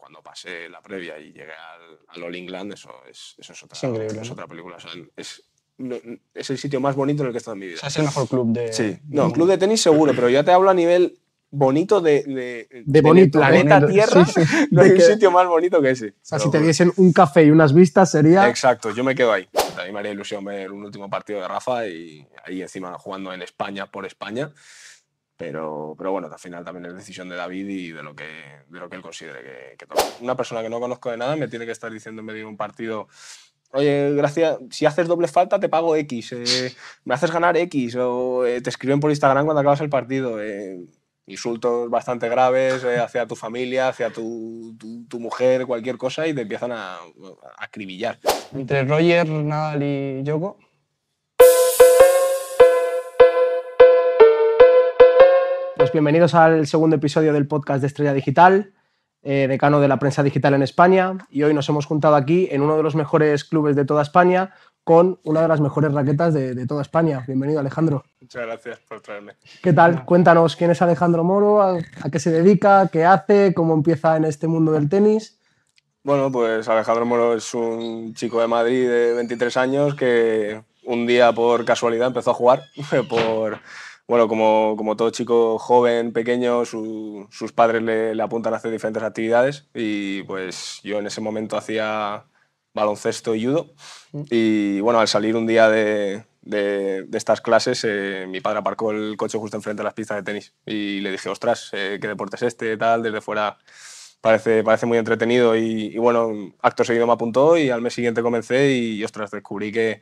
cuando pasé la previa y llegué al, All England, eso es, otra, otra película. es, el sitio más bonito en el que he estado en mi vida. O sea, es el mejor club de. Sí, no, club de tenis seguro, pero ya te hablo a nivel bonito de. De, bonito. planeta Tierra. No hay un sitio más bonito que ese. O sea, si te diesen un café y unas vistas sería. Exacto, yo me quedo ahí. A mí me haría ilusión ver un último partido de Rafa y ahí encima jugando en España por España. Pero, bueno, al final también es decisión de David y de lo que, lo que él considere que, Una persona que no conozco de nada me tiene que estar diciendo en medio de un partido oye, gracias, si haces doble falta te pago X, eh, me haces ganar X, o eh, te escriben por Instagram cuando acabas el partido. Eh, insultos bastante graves hacia tu familia, hacia tu, tu, mujer, cualquier cosa, y te empiezan a, a acribillar. Entre Roger, Nadal y Yoko, Pues bienvenidos al segundo episodio del podcast de Estrella Digital, eh, decano de la prensa digital en España. Y hoy nos hemos juntado aquí en uno de los mejores clubes de toda España con una de las mejores raquetas de, toda España. Bienvenido, Alejandro. Muchas gracias por traerme. ¿Qué tal? Cuéntanos quién es Alejandro Moro, a, a qué se dedica, qué hace, cómo empieza en este mundo del tenis. Bueno, pues Alejandro Moro es un chico de Madrid de 23 años que un día por casualidad empezó a jugar por bueno, como, como todo chico joven, pequeño, sus padres le, apuntan a hacer diferentes actividades y pues yo en ese momento hacía baloncesto y judo mm. y bueno, al salir un día de, de, estas clases eh, mi padre aparcó el coche justo enfrente de las pistas de tenis y le dije, ostras, eh, ¿qué deporte es este? Tal, desde fuera parece, parece muy entretenido y, y bueno, acto seguido me apuntó y al mes siguiente comencé y ostras, descubrí que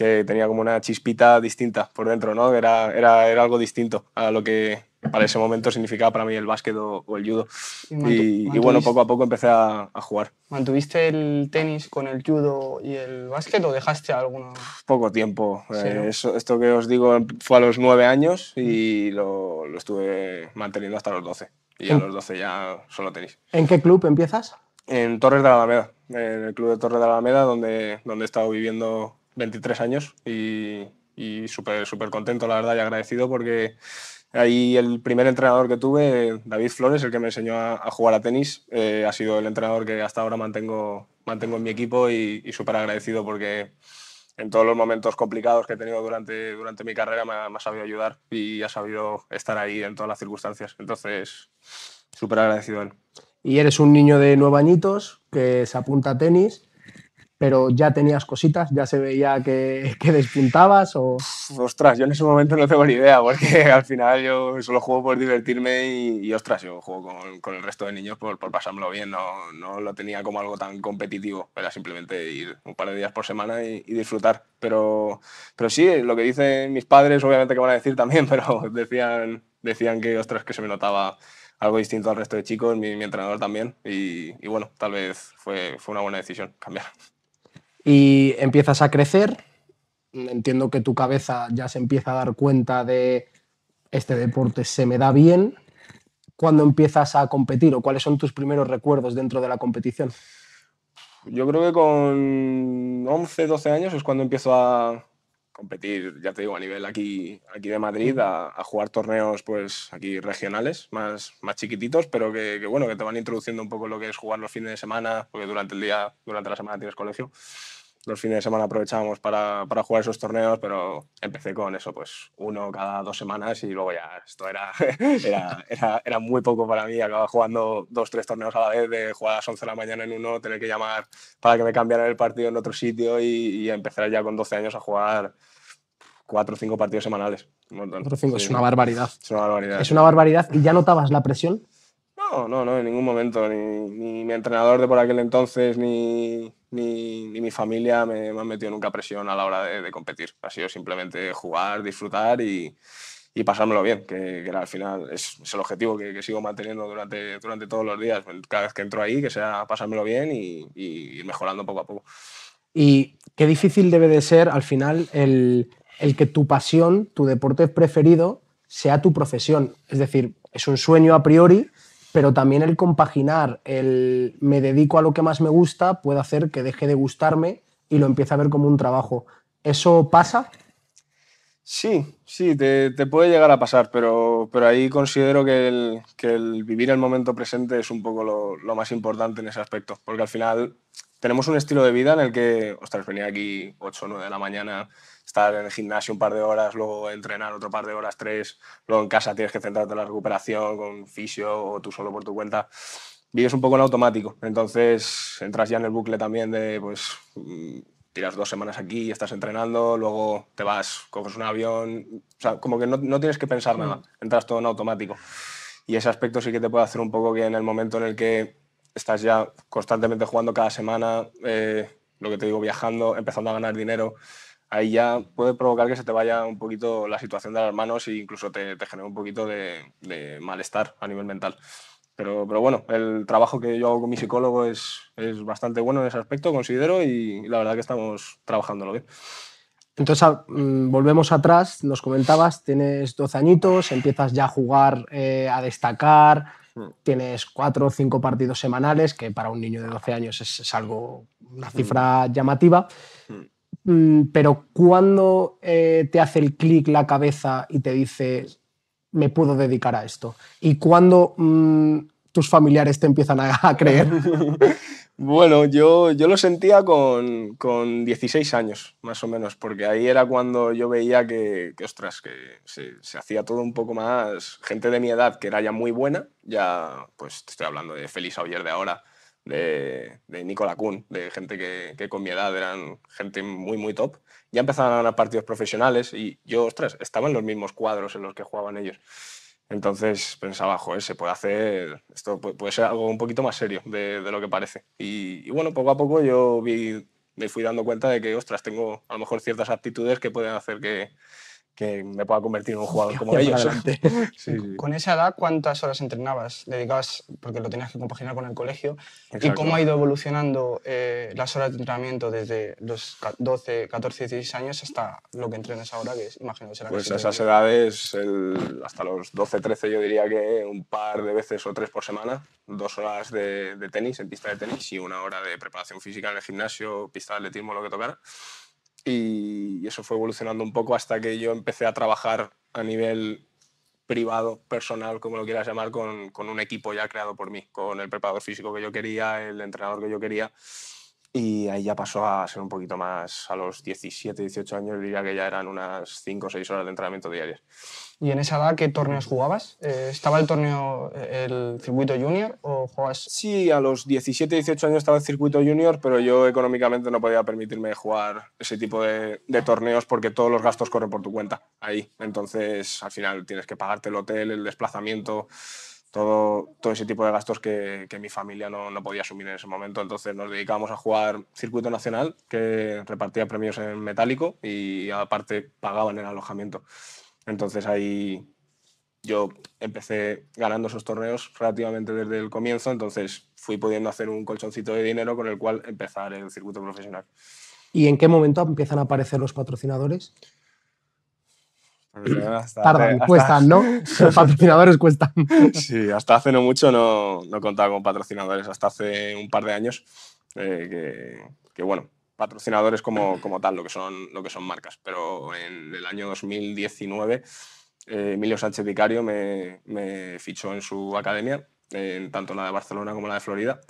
que tenía como una chispita distinta por dentro, ¿no? Era, era, era algo distinto a lo que para ese momento significaba para mí el básquet o, el judo. Y, y, bueno, poco a poco empecé a, a, jugar. ¿Mantuviste el tenis con el judo y el básquet o dejaste alguno? Poco tiempo. Eh, esto que os digo fue a los nueve años y lo, lo estuve manteniendo hasta los doce. Y a los doce ya solo tenis. ¿En qué club empiezas? En Torres de la Alameda, en el club de Torres de la Alameda, donde, donde he estado viviendo 23 años y, y súper súper contento, la verdad, y agradecido porque ahí el primer entrenador que tuve, David Flores, el que me enseñó a, jugar a tenis, eh, ha sido el entrenador que hasta ahora mantengo, mantengo en mi equipo y, y súper agradecido porque en todos los momentos complicados que he tenido durante, durante mi carrera me ha, me ha sabido ayudar y ha sabido estar ahí en todas las circunstancias. Entonces, súper agradecido él. Y eres un niño de nueve añitos que se apunta a tenis pero ya tenías cositas, ya se veía que, que despuntabas o... Ostras, yo en ese momento no tengo ni idea, porque al final yo solo juego por divertirme y, ostras, yo juego con, con, el resto de niños por, por pasármelo bien, no, no, lo tenía como algo tan competitivo, era simplemente ir un par de días por semana y, disfrutar. Pero, pero sí, lo que dicen mis padres, obviamente que van a decir también, pero decían, decían que, ostras, que se me notaba algo distinto al resto de chicos, mi, entrenador también, y, y bueno, tal vez fue, fue una buena decisión cambiar y empiezas a crecer. Entiendo que tu cabeza ya se empieza a dar cuenta de este deporte se me da bien. ¿Cuándo empiezas a competir o cuáles son tus primeros recuerdos dentro de la competición? Yo creo que con 11, 12 años es cuando empiezo a, competir, ya te digo, a nivel aquí, aquí de Madrid, a, a jugar torneos pues aquí regionales, más, más chiquititos, pero que, que, bueno, que te van introduciendo un poco lo que es jugar los fines de semana, porque durante el día, durante la semana tienes colegio. Los fines de semana aprovechábamos para, para jugar esos torneos, pero empecé con eso, pues uno cada dos semanas y luego ya esto era, era, era, muy poco para mí. Acababa jugando dos, tres torneos a la vez, de jugar a las 11 de la mañana en uno, tener que llamar para que me cambiaran el partido en otro sitio y, y empezar ya con 12 años a jugar cuatro o cinco partidos semanales. cinco, es una barbaridad. Es una barbaridad. Es una barbaridad. ¿Y ya notabas la presión? No, no, no, en ningún momento. Ni, mi entrenador de por aquel entonces, ni, ni, mi familia me, han metido nunca presión a la hora de, competir. Ha sido simplemente jugar, disfrutar y, pasármelo bien, que, al final es, el objetivo que, sigo manteniendo durante, durante todos los días. Cada vez que entro ahí, que sea pasármelo bien y, y ir mejorando poco a poco. Y qué difícil debe de ser al final el el que tu pasión, tu deporte preferido, sea tu profesión. Es decir, es un sueño a priori, pero también el compaginar, el me dedico a lo que más me gusta, puede hacer que deje de gustarme y lo empiece a ver como un trabajo. ¿Eso pasa? Sí, sí, te, puede llegar a pasar, pero, pero ahí considero que el, vivir el momento presente es un poco lo, más importante en ese aspecto, porque al final tenemos un estilo de vida en el que, ostras, venía aquí 8 o 9 de la mañana estar en el gimnasio un par de horas, luego entrenar otro par de horas, tres, luego en casa tienes que centrarte en la recuperación con fisio o tú solo por tu cuenta. Vives un poco en automático, entonces entras ya en el bucle también de, pues, mm, tiras dos semanas aquí y estás entrenando, luego te vas, coges un avión, o sea, como que no, tienes que pensar nada, entras todo en automático. Y ese aspecto sí que te puede hacer un poco que en el momento en el que estás ya constantemente jugando cada semana, eh, lo que te digo, viajando, empezando a ganar dinero, ahí ya puede provocar que se te vaya un poquito la situación de las manos e incluso te, te genere un poquito de, malestar a nivel mental. Pero, pero, bueno, el trabajo que yo hago con mi psicólogo es, es bastante bueno en ese aspecto, considero, y la verdad que estamos trabajándolo bien. Entonces, ah, mm, volvemos atrás, nos comentabas, tienes 12 añitos, empiezas ya a jugar, eh, a destacar, mm. tienes 4 o 5 partidos semanales, que para un niño de 12 años es, es algo, una cifra mm. llamativa. Mm, pero ¿cuándo eh, te hace el clic la cabeza y te dice, me puedo dedicar a esto? ¿Y cuándo mm, tus familiares te empiezan a, creer? bueno, yo, yo lo sentía con, con, 16 años, más o menos, porque ahí era cuando yo veía que, ostras, que se, hacía todo un poco más. Gente de mi edad que era ya muy buena, ya, pues estoy hablando de Félix Aubier de ahora de, de Nicola de gente que, con mi edad eran gente muy, muy top. Ya empezaban a ganar partidos profesionales y yo, ostras, estaba en los mismos cuadros en los que jugaban ellos. Entonces pensaba, joder, se puede hacer, esto puede ser algo un poquito más serio de, lo que parece. Y, bueno, poco a poco yo me fui dando cuenta de que, ostras, tengo a lo mejor ciertas aptitudes que pueden hacer que, que me pueda convertir en un jugador como ellos. Con esa edad, ¿cuántas horas entrenabas? Dedicabas, porque lo tenías que compaginar con el colegio. ¿Y cómo ha ido evolucionando eh, las horas de entrenamiento desde los 12, 14, 16 años hasta lo que entrenas ahora, que es, imagino será Pues a esas edades, hasta los 12, 13 yo diría que un par de veces o tres por semana, dos horas de, de tenis en pista de tenis y una hora de preparación física en el gimnasio, pista de atletismo, lo que tocara y eso fue evolucionando un poco hasta que yo empecé a trabajar a nivel privado, personal, como lo quieras llamar, con, con un equipo ya creado por mí, con el preparador físico que yo quería, el entrenador que yo quería y ahí ya pasó a ser un poquito más, a los 17, 18 años diría que ya eran unas 5 o 6 horas de entrenamiento diarias. ¿Y en esa edad qué torneos jugabas? Eh, ¿Estaba el torneo, eh, el circuito junior o jugabas...? Sí, a los 17, 18 años estaba el circuito junior, pero yo económicamente no podía permitirme jugar ese tipo de, de torneos porque todos los gastos corren por tu cuenta ahí. Entonces, al final tienes que pagarte el hotel, el desplazamiento, todo, ese tipo de gastos que, mi familia no, no, podía asumir en ese momento. Entonces nos dedicábamos a jugar circuito nacional, que repartía premios en metálico y aparte pagaban el alojamiento. Entonces ahí yo empecé ganando esos torneos relativamente desde el comienzo, entonces fui pudiendo hacer un colchoncito de dinero con el cual empezar el circuito profesional. ¿Y en qué momento empiezan a aparecer los patrocinadores? Hasta Tardan, cuestan, ¿no? Los patrocinadores cuestan. Sí, hasta hace no mucho no, no contaba con patrocinadores, hasta hace un par de años, eh, que, bueno, patrocinadores como, como tal, lo que, son, lo que son marcas. Pero en el año 2019, eh, Emilio Sánchez Vicario me, fichó en su academia, en tanto la de Barcelona como la de Florida.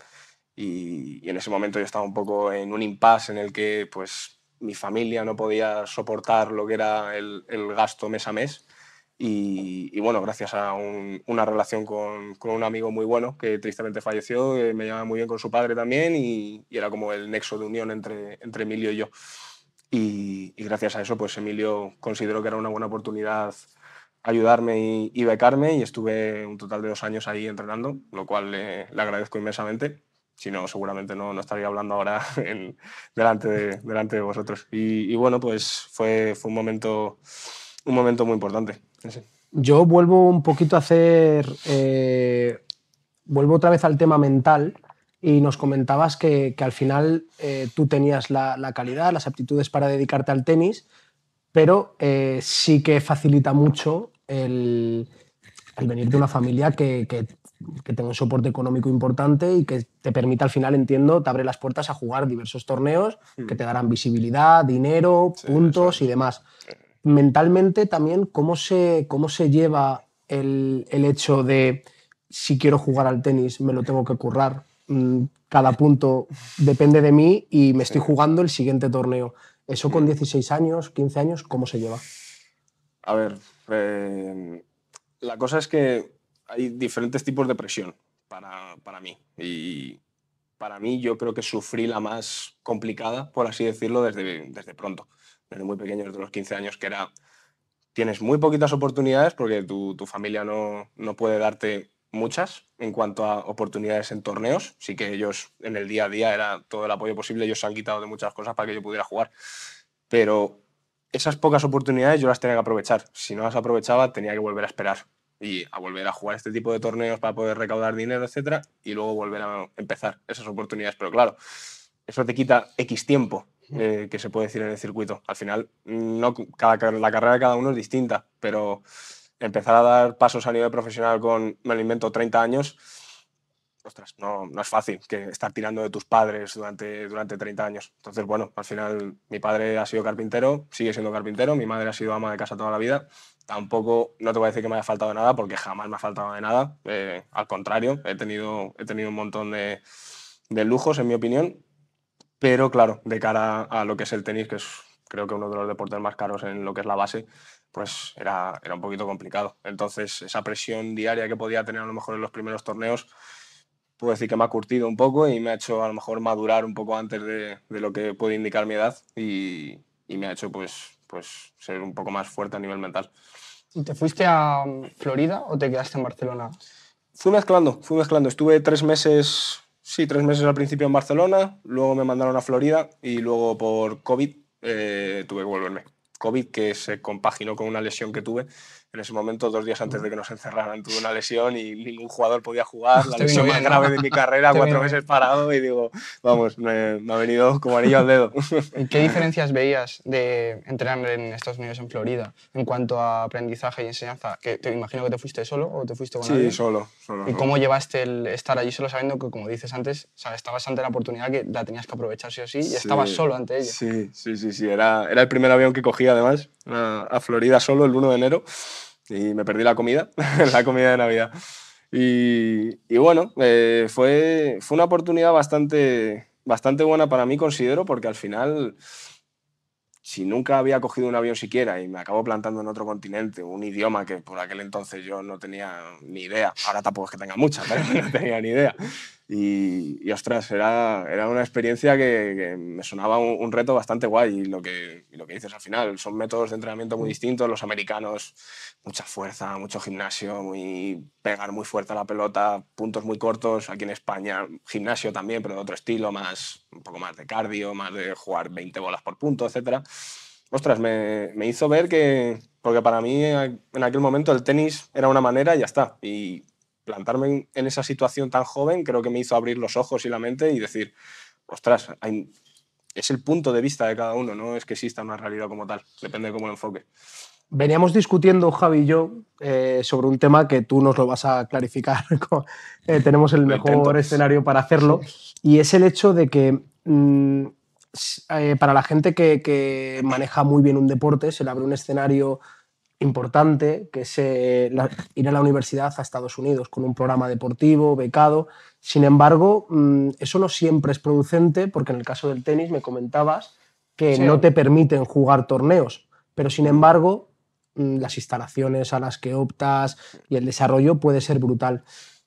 Y, y en ese momento yo estaba un poco en un impasse en el que, pues, mi familia no podía soportar lo que era el, gasto mes a mes. Y, bueno, gracias a una relación con, un amigo muy bueno que tristemente falleció, eh, me llevaba muy bien con su padre también y, era como el nexo de unión entre, entre Emilio y yo. Y, gracias a eso, pues Emilio consideró que era una buena oportunidad ayudarme y, becarme y estuve un total de dos años ahí entrenando, lo cual le agradezco inmensamente si no, seguramente no, no estaría hablando ahora delante, de, delante de vosotros. Y, bueno, pues fue, fue un, momento, un momento muy importante. Yo vuelvo un poquito a hacer, eh, vuelvo otra vez al tema mental y nos comentabas que, al final eh, tú tenías la, calidad, las aptitudes para dedicarte al tenis, pero eh, sí que facilita mucho el, venir de una familia que que tenga un soporte económico importante y que te permita al final, entiendo, te abre las puertas a jugar diversos torneos mm. que te darán visibilidad, dinero, puntos y demás. Mentalmente también, ¿cómo se, cómo se lleva el, hecho de si quiero jugar al tenis, me lo tengo que currar? Mm, cada punto depende de mí y me estoy jugando el siguiente torneo. ¿Eso con 16 mm. años, 15 años, cómo se lleva? A ver, eh, la cosa es que hay diferentes tipos de presión para, para mí. Y para mí yo creo que sufrí la más complicada, por así decirlo, desde, desde pronto, desde muy pequeño, desde los 15 años, que era, tienes muy poquitas oportunidades porque tu, tu familia no, no puede darte muchas en cuanto a oportunidades en torneos. Sí que ellos en el día a día era todo el apoyo posible, ellos se han quitado de muchas cosas para que yo pudiera jugar. Pero esas pocas oportunidades yo las tenía que aprovechar. Si no las aprovechaba, tenía que volver a esperar y a volver a jugar este tipo de torneos para poder recaudar dinero, etcétera, y luego volver a empezar esas oportunidades. Pero claro, eso te quita X tiempo eh, que se puede decir en el circuito. Al final, no, cada, la carrera de cada uno es distinta, pero empezar a dar pasos a nivel profesional con, me lo invento, 30 años, ostras, no, no es fácil que estar tirando de tus padres durante, durante 30 años. Entonces, bueno, al final mi padre ha sido carpintero, sigue siendo carpintero, mi madre ha sido ama de casa toda la vida tampoco, no te voy a decir que me haya faltado de nada, porque jamás me ha faltado de nada. Eh, al contrario, he tenido, he tenido un montón de, lujos, en mi opinión. Pero claro, de cara a lo que es el tenis, que es creo que uno de los deportes más caros en lo que es la base, pues era, era un poquito complicado. Entonces, esa presión diaria que podía tener a lo mejor en los primeros torneos, puedo decir que me ha curtido un poco y me ha hecho a lo mejor madurar un poco antes de, lo que puede indicar mi edad y, y me ha hecho pues pues ser un poco más fuerte a nivel mental. ¿Y te fuiste a um, Florida o te quedaste en Barcelona? Fui mezclando, fui mezclando. Estuve tres meses, sí, tres meses al principio en Barcelona, luego me mandaron a Florida y luego por COVID eh, tuve que volverme. COVID que se compaginó con una lesión que tuve en ese momento, dos días antes de que nos encerraran, tuve una lesión y ningún jugador podía jugar, la lesión más grave de mi carrera, cuatro meses parado y digo, vamos, me, ha venido como anillo al dedo. qué diferencias veías de entrenar en Estados Unidos, en Florida, en cuanto a aprendizaje y enseñanza? Que te imagino que te fuiste solo o te fuiste con alguien. Sí, solo, ¿Y cómo llevaste el estar allí solo sabiendo que, como dices antes, o sea, estabas ante la oportunidad que la tenías que aprovechar sí o sí y estabas solo ante ella? Sí, sí, sí, sí. Era, era el primer avión que cogí además, a Florida solo el 1 de enero y me perdí la comida, la comida de Navidad. Y, bueno, eh, fue, fue una oportunidad bastante, bastante buena para mí, considero, porque al final, si nunca había cogido un avión siquiera y me acabo plantando en otro continente, un idioma que por aquel entonces yo no tenía ni idea, ahora tampoco es que tenga mucha, pero no tenía ni idea. Y, ostras, era, era una experiencia que, me sonaba un, reto bastante guay. Y lo, que, lo que dices al final, son métodos de entrenamiento muy mm. distintos. Los americanos, mucha fuerza, mucho gimnasio, muy, pegar muy fuerte a la pelota, puntos muy cortos. Aquí en España, gimnasio también, pero de otro estilo, más, un poco más de cardio, más de jugar 20 bolas por punto, etc. Ostras, me, hizo ver que, porque para mí en aquel momento el tenis era una manera y ya está. Y plantarme en, esa situación tan joven creo que me hizo abrir los ojos y la mente y decir, ostras, hay, es el punto de vista de cada uno, no es que exista una realidad como tal, depende de cómo lo enfoque. Veníamos discutiendo, Javi y yo, eh, sobre un tema que tú nos lo vas a clarificar. Eh, tenemos el mejor escenario para hacerlo. Y es el hecho de que mm, eh, para la gente que, que maneja muy bien un deporte, se le abre un escenario importante, que es ir a la universidad a Estados Unidos con un programa deportivo, becado. Sin embargo, mm, eso no siempre es producente, porque en el caso del tenis me comentabas que no te permiten jugar torneos, pero sin embargo, mm, las instalaciones a las que optas y el desarrollo puede ser brutal.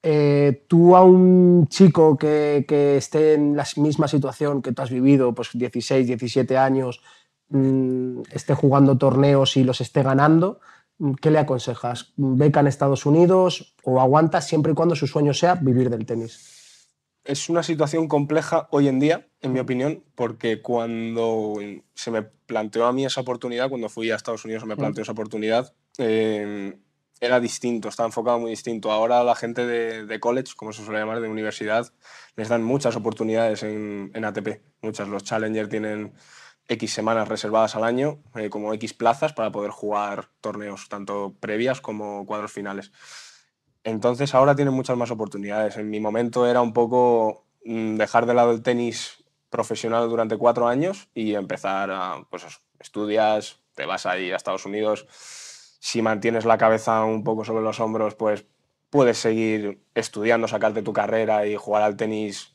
Eh, tú a un chico que, que esté en la misma situación que tú has vivido, pues 16, 17 años, Mm, esté jugando torneos y los esté ganando, mm, ¿qué le aconsejas? ¿Beca en Estados Unidos o aguanta siempre y cuando su sueño sea vivir del tenis? es una situación compleja hoy en día, en mi opinión, porque cuando se me planteó a mí esa oportunidad, cuando fui a Estados Unidos me planteó esa oportunidad, em, era distinto, estaba enfocado muy distinto. Ahora la gente de, college, como se suele llamar, de universidad, les dan muchas oportunidades en, en ATP, muchas. Los Challenger tienen X semanas reservadas al año, eh, como X plazas para poder jugar torneos, tanto previas como cuadros finales. Entonces ahora tienen muchas más oportunidades. En mi momento era un poco mm, dejar de lado el tenis profesional durante cuatro años y empezar a, pues estudias, te vas ir a Estados Unidos. Si mantienes la cabeza un poco sobre los hombros, pues puedes seguir estudiando, sacarte tu carrera y jugar al tenis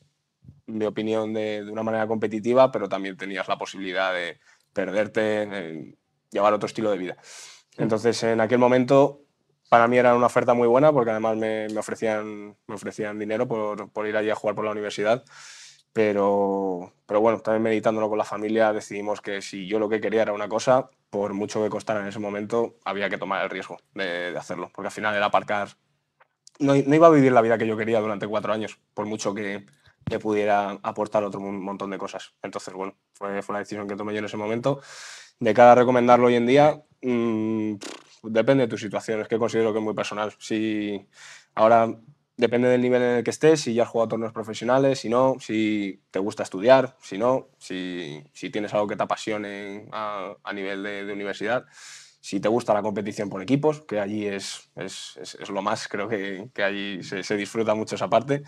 mi opinión, de, de, una manera competitiva, pero también tenías la posibilidad de perderte, llevar otro estilo de vida. Mm. Entonces, en aquel momento, para mí era una oferta muy buena, porque además me, me ofrecían, me ofrecían dinero por, por, ir allí a jugar por la universidad. Pero, pero bueno, también meditándolo con la familia, decidimos que si yo lo que quería era una cosa, por mucho que costara en ese momento, había que tomar el riesgo de, hacerlo, porque al final era aparcar. No, no, iba a vivir la vida que yo quería durante cuatro años, por mucho que, le pudiera aportar otro montón de cosas. Entonces, bueno, fue, fue, una decisión que tomé yo en ese momento. De cada recomendarlo hoy en día, mm, depende de tu situación, es que considero que es muy personal. Si ahora depende del nivel en el que estés, si ya has jugado torneos profesionales, si no, si te gusta estudiar, si no, si, tienes algo que te apasione a, nivel de universidad si te gusta la competición por equipos, que allí es, es, lo más, creo que, allí se, se, disfruta mucho esa parte.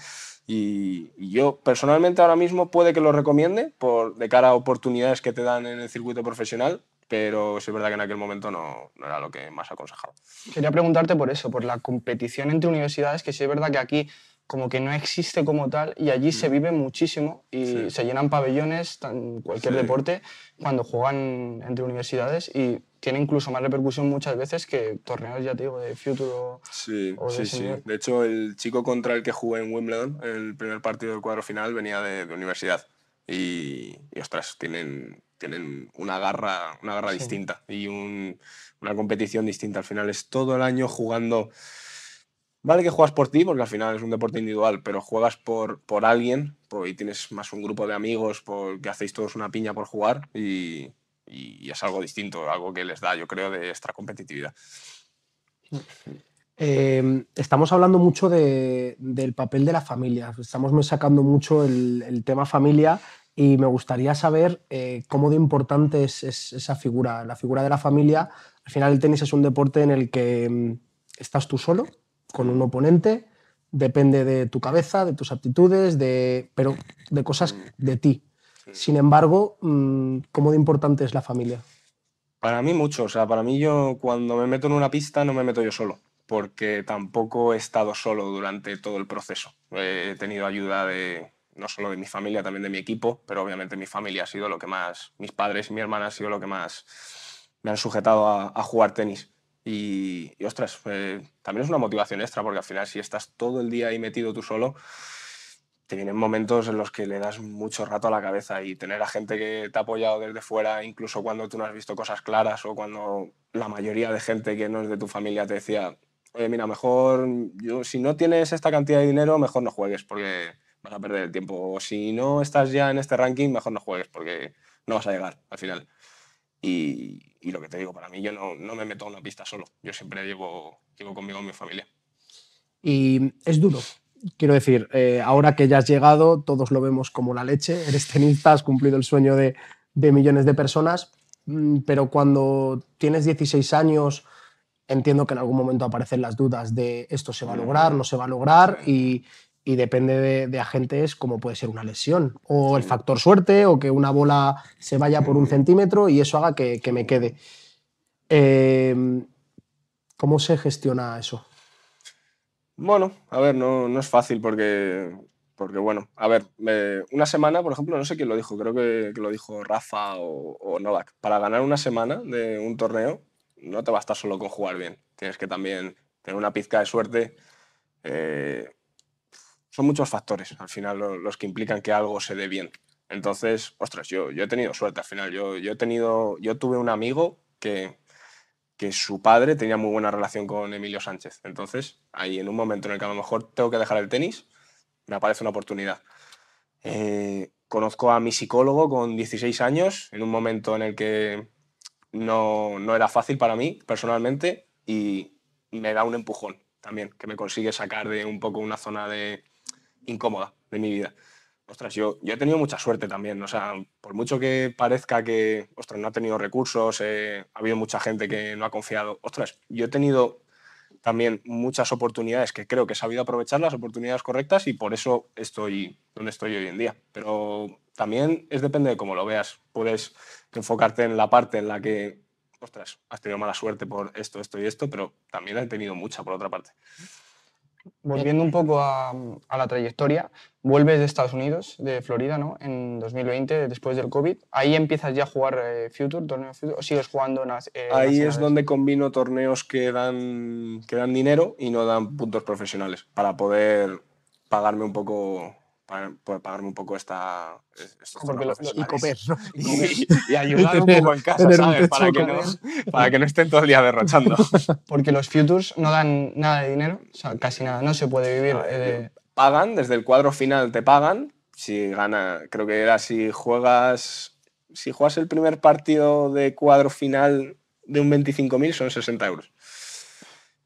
Y, yo personalmente ahora mismo puede que lo recomiende por, de cara a oportunidades que te dan en el circuito profesional, pero es verdad que en aquel momento no, no, era lo que más aconsejaba. Quería preguntarte por eso, por la competición entre universidades, que sí es verdad que aquí como que no existe como tal y allí se mm. vive muchísimo y se llenan pabellones, cualquier deporte, cuando juegan entre universidades y tiene incluso más repercusión muchas veces que torneos, ya digo, de futuro sí, de Sí, sí, De hecho, el chico contra el que jugué en Wimbledon, el primer partido del cuadro final, venía de, universidad y, y, ostras, tienen, tienen una garra, una garra distinta y una competición distinta. Al final es todo el año jugando Vale que juegas por ti, porque al final es un deporte individual, pero juegas por, por alguien por, ahí tienes más un grupo de amigos porque que hacéis todos una piña por jugar y, es algo distinto, algo que les da, yo creo, de extra competitividad. Em, estamos hablando mucho del papel de la familia, estamos sacando mucho el, tema familia y me gustaría saber eh, cómo de importante es, esa figura, la figura de la familia. Al final el tenis es un deporte en el que em, estás tú solo, con un oponente depende de tu cabeza, de tus aptitudes, de, pero de cosas de ti. Sin embargo, mm, ¿cómo de importante es la familia? Para mí mucho, o sea, para mí yo cuando me meto en una pista no me meto yo solo, porque tampoco he estado solo durante todo el proceso. He tenido ayuda de no solo de mi familia, también de mi equipo, pero obviamente mi familia ha sido lo que más, mis padres y mi hermana ha sido lo que más me han sujetado a jugar tenis. Y, ostras, también es una motivación extra, porque al final si estás todo el día ahí metido tú solo, te vienen momentos en los que le das mucho rato a la cabeza y tener a gente que te ha apoyado desde fuera, incluso cuando tú no has visto cosas claras o cuando la mayoría de gente que no es de tu familia te decía, oye, mira, mejor, yo, si no tienes esta cantidad de dinero, mejor no juegues porque vas a perder el tiempo. O si no estás ya en este ranking, mejor no juegues porque no vas a llegar al final. Y, lo que te digo, para mí yo no, me meto a una pista solo, yo siempre llevo, llevo conmigo a mi familia. Y es duro, quiero decir, eh, ahora que ya has llegado, todos lo vemos como la leche, eres tenista, has cumplido el sueño de, de millones de personas, mm, pero cuando tienes 16 años, entiendo que en algún momento aparecen las dudas de esto se va a lograr, no se va a lograr, y, y depende de, agentes como puede ser una lesión o el factor suerte o que una bola se vaya por un centímetro y eso haga que, me quede. Em, ¿Cómo se gestiona eso? Bueno, a ver, no, es fácil porque, porque, bueno, a ver, una semana, por ejemplo, no sé quién lo dijo, creo que, lo dijo Rafa o, Novak, para ganar una semana de un torneo no te basta solo con jugar bien, tienes que también tener una pizca de suerte. Eh, son muchos factores al final los que implican que algo se dé bien. Entonces, ostras, yo, yo he tenido suerte al final. Yo, yo, he tenido, yo tuve un amigo que, que su padre tenía muy buena relación con Emilio Sánchez. Entonces, ahí en un momento en el que a lo mejor tengo que dejar el tenis, me aparece una oportunidad. Eh, conozco a mi psicólogo con 16 años, en un momento en el que no, no, era fácil para mí personalmente y me da un empujón también, que me consigue sacar de un poco una zona de, incómoda de mi vida. Ostras, yo, he tenido mucha suerte también. O sea, por mucho que parezca que, ostras, no ha tenido recursos, eh, ha habido mucha gente que no ha confiado. Ostras, yo he tenido también muchas oportunidades que creo que he sabido aprovechar las oportunidades correctas y por eso estoy donde estoy hoy en día. Pero también es depende de cómo lo veas. Puedes enfocarte en la parte en la que, ostras, has tenido mala suerte por esto, esto y esto, pero también he tenido mucha por otra parte volviendo un poco a, la trayectoria, vuelves de Estados Unidos, de Florida, ¿no? En 2020, después del COVID. Ahí empiezas ya a jugar eh, Future, torneo o sigues jugando en, eh, Ahí es donde combino torneos que dan, que dan dinero y no dan puntos profesionales, para poder pagarme un poco para, pagarme un poco esta. y comer, y, ayudar un poco en casa, ¿sabes? Para que, no, para que, no, estén todo el día derrochando. Porque los futures no dan nada de dinero, o sea, casi nada, no se puede vivir. Ah, eh, pagan, desde el cuadro final te pagan. Si gana, creo que era si juegas. Si juegas el primer partido de cuadro final de un 25.000 son 60 euros.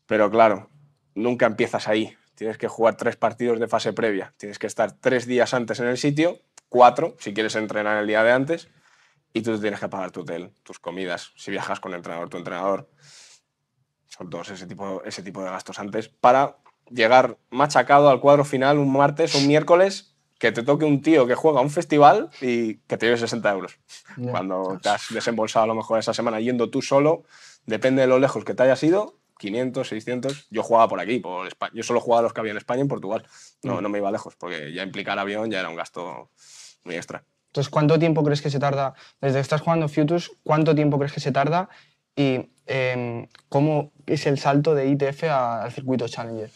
Pero claro, nunca empiezas ahí tienes que jugar tres partidos de fase previa, tienes que estar tres días antes en el sitio, cuatro si quieres entrenar el día de antes, y tú tienes que pagar tu hotel, tus comidas, si viajas con el entrenador, tu entrenador. Son todos ese tipo, ese tipo de gastos antes para llegar machacado al cuadro final un martes, o un miércoles, que te toque un tío que juega a un festival y que te lleve 60 euros. Cuando te has desembolsado a lo mejor esa semana yendo tú solo, depende de lo lejos que te hayas ido, 500, 600. Yo jugaba por aquí, por Yo solo jugaba los que había en España y en Portugal. No, mm. no me iba lejos, porque ya implicar avión ya era un gasto muy extra. Entonces, ¿cuánto tiempo crees que se tarda? Desde que estás jugando Futures, ¿cuánto tiempo crees que se tarda? Y em, cómo es el salto de ITF al circuito Challenger.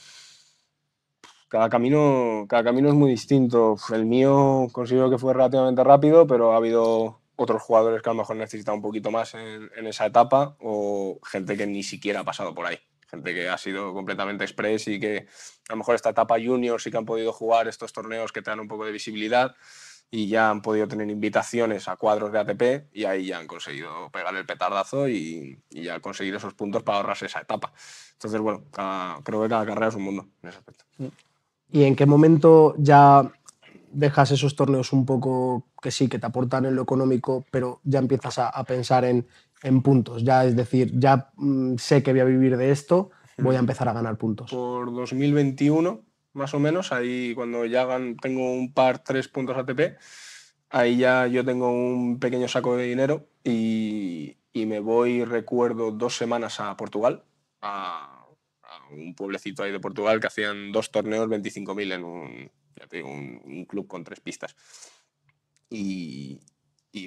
Cada camino, cada camino es muy distinto. El mío considero que fue relativamente rápido, pero ha habido otros jugadores que a lo mejor necesitan un poquito más en, esa etapa o gente que ni siquiera ha pasado por ahí. Gente que ha sido completamente express y que a lo mejor esta etapa junior sí que han podido jugar estos torneos que te dan un poco de visibilidad y ya han podido tener invitaciones a cuadros de ATP y ahí ya han conseguido pegar el petardazo y, ya conseguir esos puntos para ahorrarse esa etapa. Entonces, bueno, ah, creo que cada carrera es un mundo en ese aspecto. ¿Y en qué momento ya dejas esos torneos un poco que sí, que te aportan en lo económico, pero ya empiezas a, pensar en, puntos. Ya es decir, ya mm, sé que voy a vivir de esto, voy a empezar a ganar puntos. Por 2021, más o menos, ahí cuando ya tengo un par, tres puntos ATP, ahí ya yo tengo un pequeño saco de dinero y, me voy, recuerdo, dos semanas a Portugal, a, a, un pueblecito ahí de Portugal que hacían dos torneos 25.000 en un un, club con tres pistas. Y,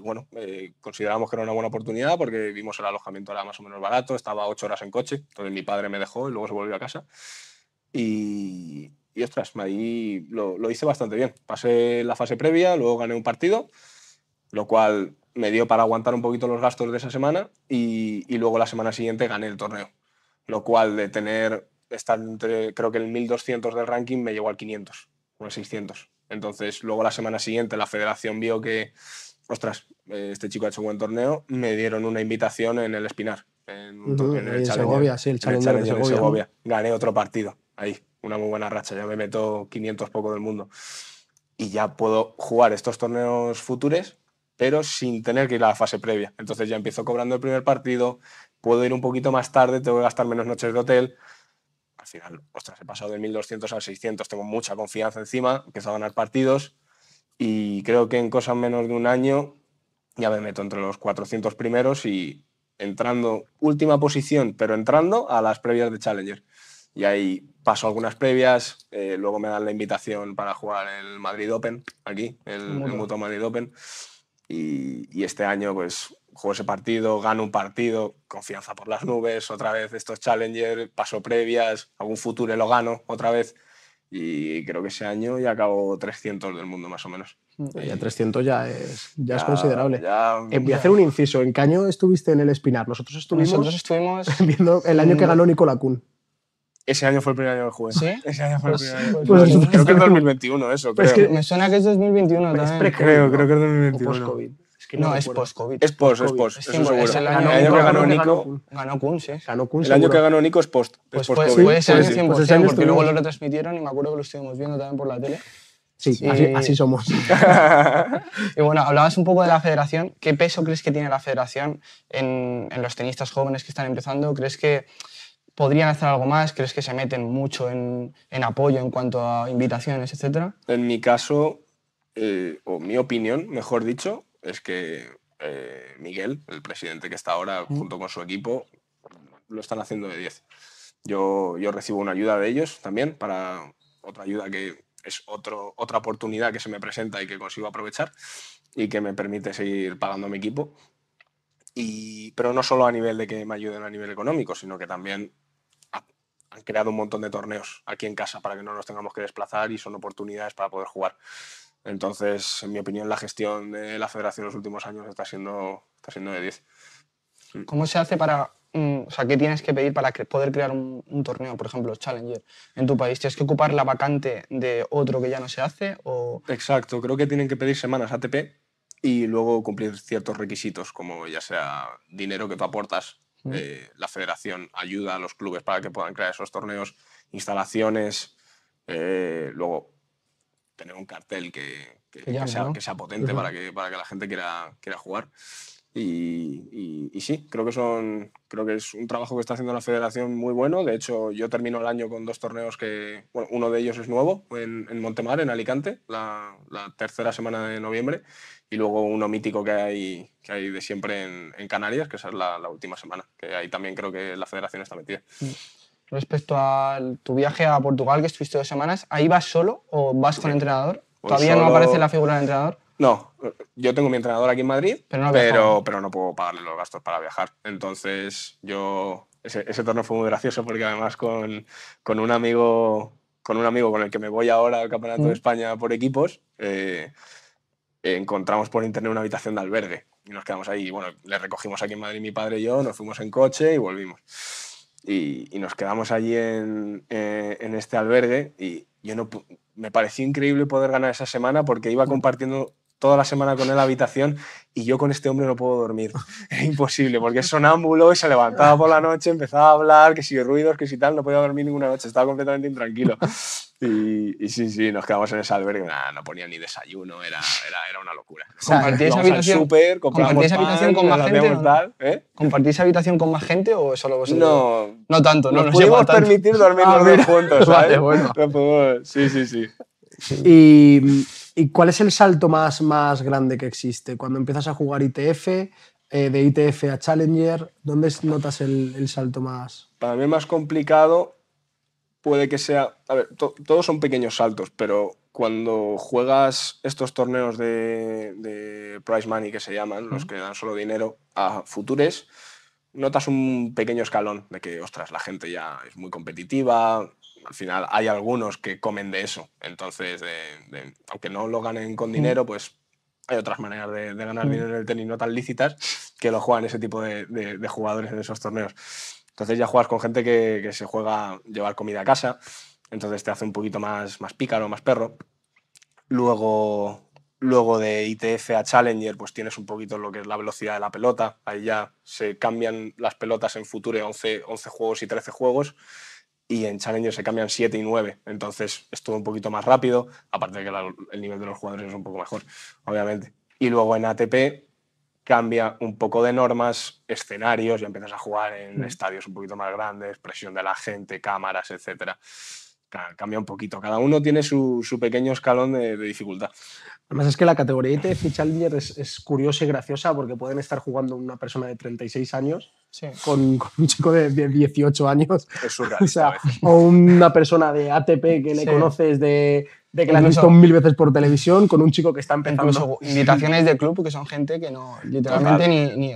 bueno, eh, consideramos que era una buena oportunidad porque vimos el alojamiento era más o menos barato, estaba ocho horas en coche, entonces mi padre me dejó y luego se volvió a casa. Y, y ostras, ahí lo, hice bastante bien. Pasé la fase previa, luego gané un partido, lo cual me dio para aguantar un poquito los gastos de esa semana y, y, luego la semana siguiente gané el torneo, lo cual de tener, estar entre, creo que el 1200 del ranking me llegó al 500 unos 600. Entonces, luego la semana siguiente la federación vio que, ostras, eh, este chico ha hecho un buen torneo, me dieron una invitación en el Espinar, en, el sí, Gané otro partido, ahí, una muy buena racha, ya me meto 500 poco del mundo. Y ya puedo jugar estos torneos futuros, pero sin tener que ir a la fase previa. Entonces ya empiezo cobrando el primer partido, puedo ir un poquito más tarde, tengo que gastar menos noches de hotel, final, ostras, he pasado de 1200 a 600, tengo mucha confianza encima, empiezo a ganar partidos y creo que en cosas menos de un año ya me meto entre los 400 primeros y entrando última posición, pero entrando a las previas de Challenger. Y ahí paso algunas previas, eh, luego me dan la invitación para jugar el Madrid Open, aquí, el, el Madrid Open. Y, y, este año, pues juego ese partido, gano un partido, confianza por las nubes, otra vez estos Challenger, paso previas, algún futuro lo gano otra vez. Y creo que ese año ya acabo 300 del mundo más o menos. Mm, ya 300 ya es, ya, es considerable. Eh, voy a hacer un inciso. En qué año estuviste en el Espinar? Nosotros estuvimos, Nosotros estuvimos viendo el año que ganó Nicolás Kuhn. Ese año fue el primer año que jugué. ¿Sí? Ese año fue el pues, primer año. Pues, pues, creo que es 2021 eso, creo. me suena que es 2021 también. Creo, creo que es 2021 no, es post-COVID. Es post, es post. Es, el, año, que ganó Nico. Ganó Kun, sí. Ganó el año que ganó Nico es post. Pues, puede ser sí, 100%, pues porque luego lo retransmitieron y me acuerdo que lo estuvimos viendo también por la tele. Sí, así, somos. y bueno, hablabas un poco de la federación. ¿Qué peso crees que tiene la federación en, en los tenistas jóvenes que están empezando? ¿Crees que podrían hacer algo más? ¿Crees que se meten mucho en, en apoyo en cuanto a invitaciones, etcétera? En mi caso, eh, o mi opinión, mejor dicho, es que eh, Miguel, el presidente que está ahora junto con su equipo, lo están haciendo de 10. Yo, yo recibo una ayuda de ellos también para otra ayuda que es otro, otra oportunidad que se me presenta y que consigo aprovechar y que me permite seguir pagando mi equipo. Y, pero no solo a nivel de que me ayuden a nivel económico, sino que también han creado un montón de torneos aquí en casa para que no nos tengamos que desplazar y son oportunidades para poder jugar. Entonces, en mi opinión, la gestión de la federación en los últimos años está siendo, está siendo de 10. Mm. ¿Cómo se hace para, mm, o sea, qué tienes que pedir para poder crear un, torneo, por ejemplo, Challenger, en tu país? ¿Tienes que ocupar la vacante de otro que ya no se hace? O... Exacto, creo que tienen que pedir semanas ATP y luego cumplir ciertos requisitos, como ya sea dinero que tú aportas, eh, la federación ayuda a los clubes para que puedan crear esos torneos, instalaciones, eh, luego tener un cartel que, que, sea, que sea, potente para, que, para que la gente quiera, quiera jugar. Y, y, sí, creo que, son, creo que es un trabajo que está haciendo la federación muy bueno. De hecho, yo termino el año con dos torneos que, bueno, uno de ellos es nuevo, en, Montemar, en Alicante, la, tercera semana de noviembre, y luego uno mítico que hay, que hay de siempre en, Canarias, que esa es la, última semana, que ahí también creo que la federación está metida. Mm respecto a tu viaje a Portugal, que estuviste dos semanas, ¿ahí vas solo o vas con entrenador? ¿Todavía no aparece la figura del entrenador? No, yo tengo mi entrenador aquí en Madrid, pero no, pero, no puedo pagarle los gastos para viajar. Entonces, yo. Ese, ese torneo fue muy gracioso porque además con, con, un amigo, con un amigo con el que me voy ahora al Campeonato de España por equipos, eh, encontramos por internet una habitación de albergue y nos quedamos ahí. bueno, le recogimos aquí en Madrid mi padre y yo, nos fuimos en coche y volvimos y, nos quedamos allí en, eh, en, este albergue y yo no me pareció increíble poder ganar esa semana porque iba compartiendo toda la semana con él la habitación y yo con este hombre no puedo dormir. Es imposible, porque es sonámbulo y se levantaba por la noche, empezaba a hablar, que si ruidos, que si tal, no podía dormir ninguna noche, estaba completamente intranquilo. Y, sí, sí, nos quedamos en ese albergue, no ponía ni desayuno, era, era, era una locura. O esa habitación, habitación con más gente? Tal, ¿eh? habitación con más gente o solo vosotros? No, no tanto, no nos, ah, nos pudimos permitir dormir dos juntos, Vale, sí, sí, sí. Y ¿Y cuál es el salto más, más grande que existe? Cuando empiezas a jugar ITF, eh, de ITF a Challenger, ¿dónde notas el, el salto más? Para mí más complicado puede que sea... A ver, todos son pequeños saltos, pero cuando juegas estos torneos de, Price prize money que se llaman, los que dan solo dinero a futures, notas un pequeño escalón de que, ostras, la gente ya es muy competitiva, al final hay algunos que comen de eso. Entonces, aunque no lo ganen con mm. dinero, pues hay otras maneras de, ganar mm. dinero en el tenis no tan lícitas que lo juegan ese tipo de, jugadores en esos torneos. Entonces ya juegas con gente que, se juega llevar comida a casa, entonces te hace un poquito más, más pícaro, más perro. Luego, luego de ITF a Challenger, pues tienes un poquito lo que es la velocidad de la pelota. Ahí ya se cambian las pelotas en futuro 11, 11 juegos y 13 juegos y en Challenger se cambian 7 y 9, entonces estuvo todo un poquito más rápido, aparte de que el nivel de los jugadores es un poco mejor, obviamente. Y luego en ATP cambia un poco de normas, escenarios, ya empiezas a jugar en mm. estadios un poquito más grandes, presión de la gente, cámaras, etcétera cambia un poquito. Cada uno tiene su, pequeño escalón de, dificultad. Además es que la categoría ITF e Challenger es, curiosa y graciosa porque pueden estar jugando una persona de 36 años con, un chico de, 18 años. Es o, o, una persona de ATP que le conoces de de que la han visto mil veces por televisión con un chico que está empezando. Incluso invitaciones de club que son gente que no, literalmente ni,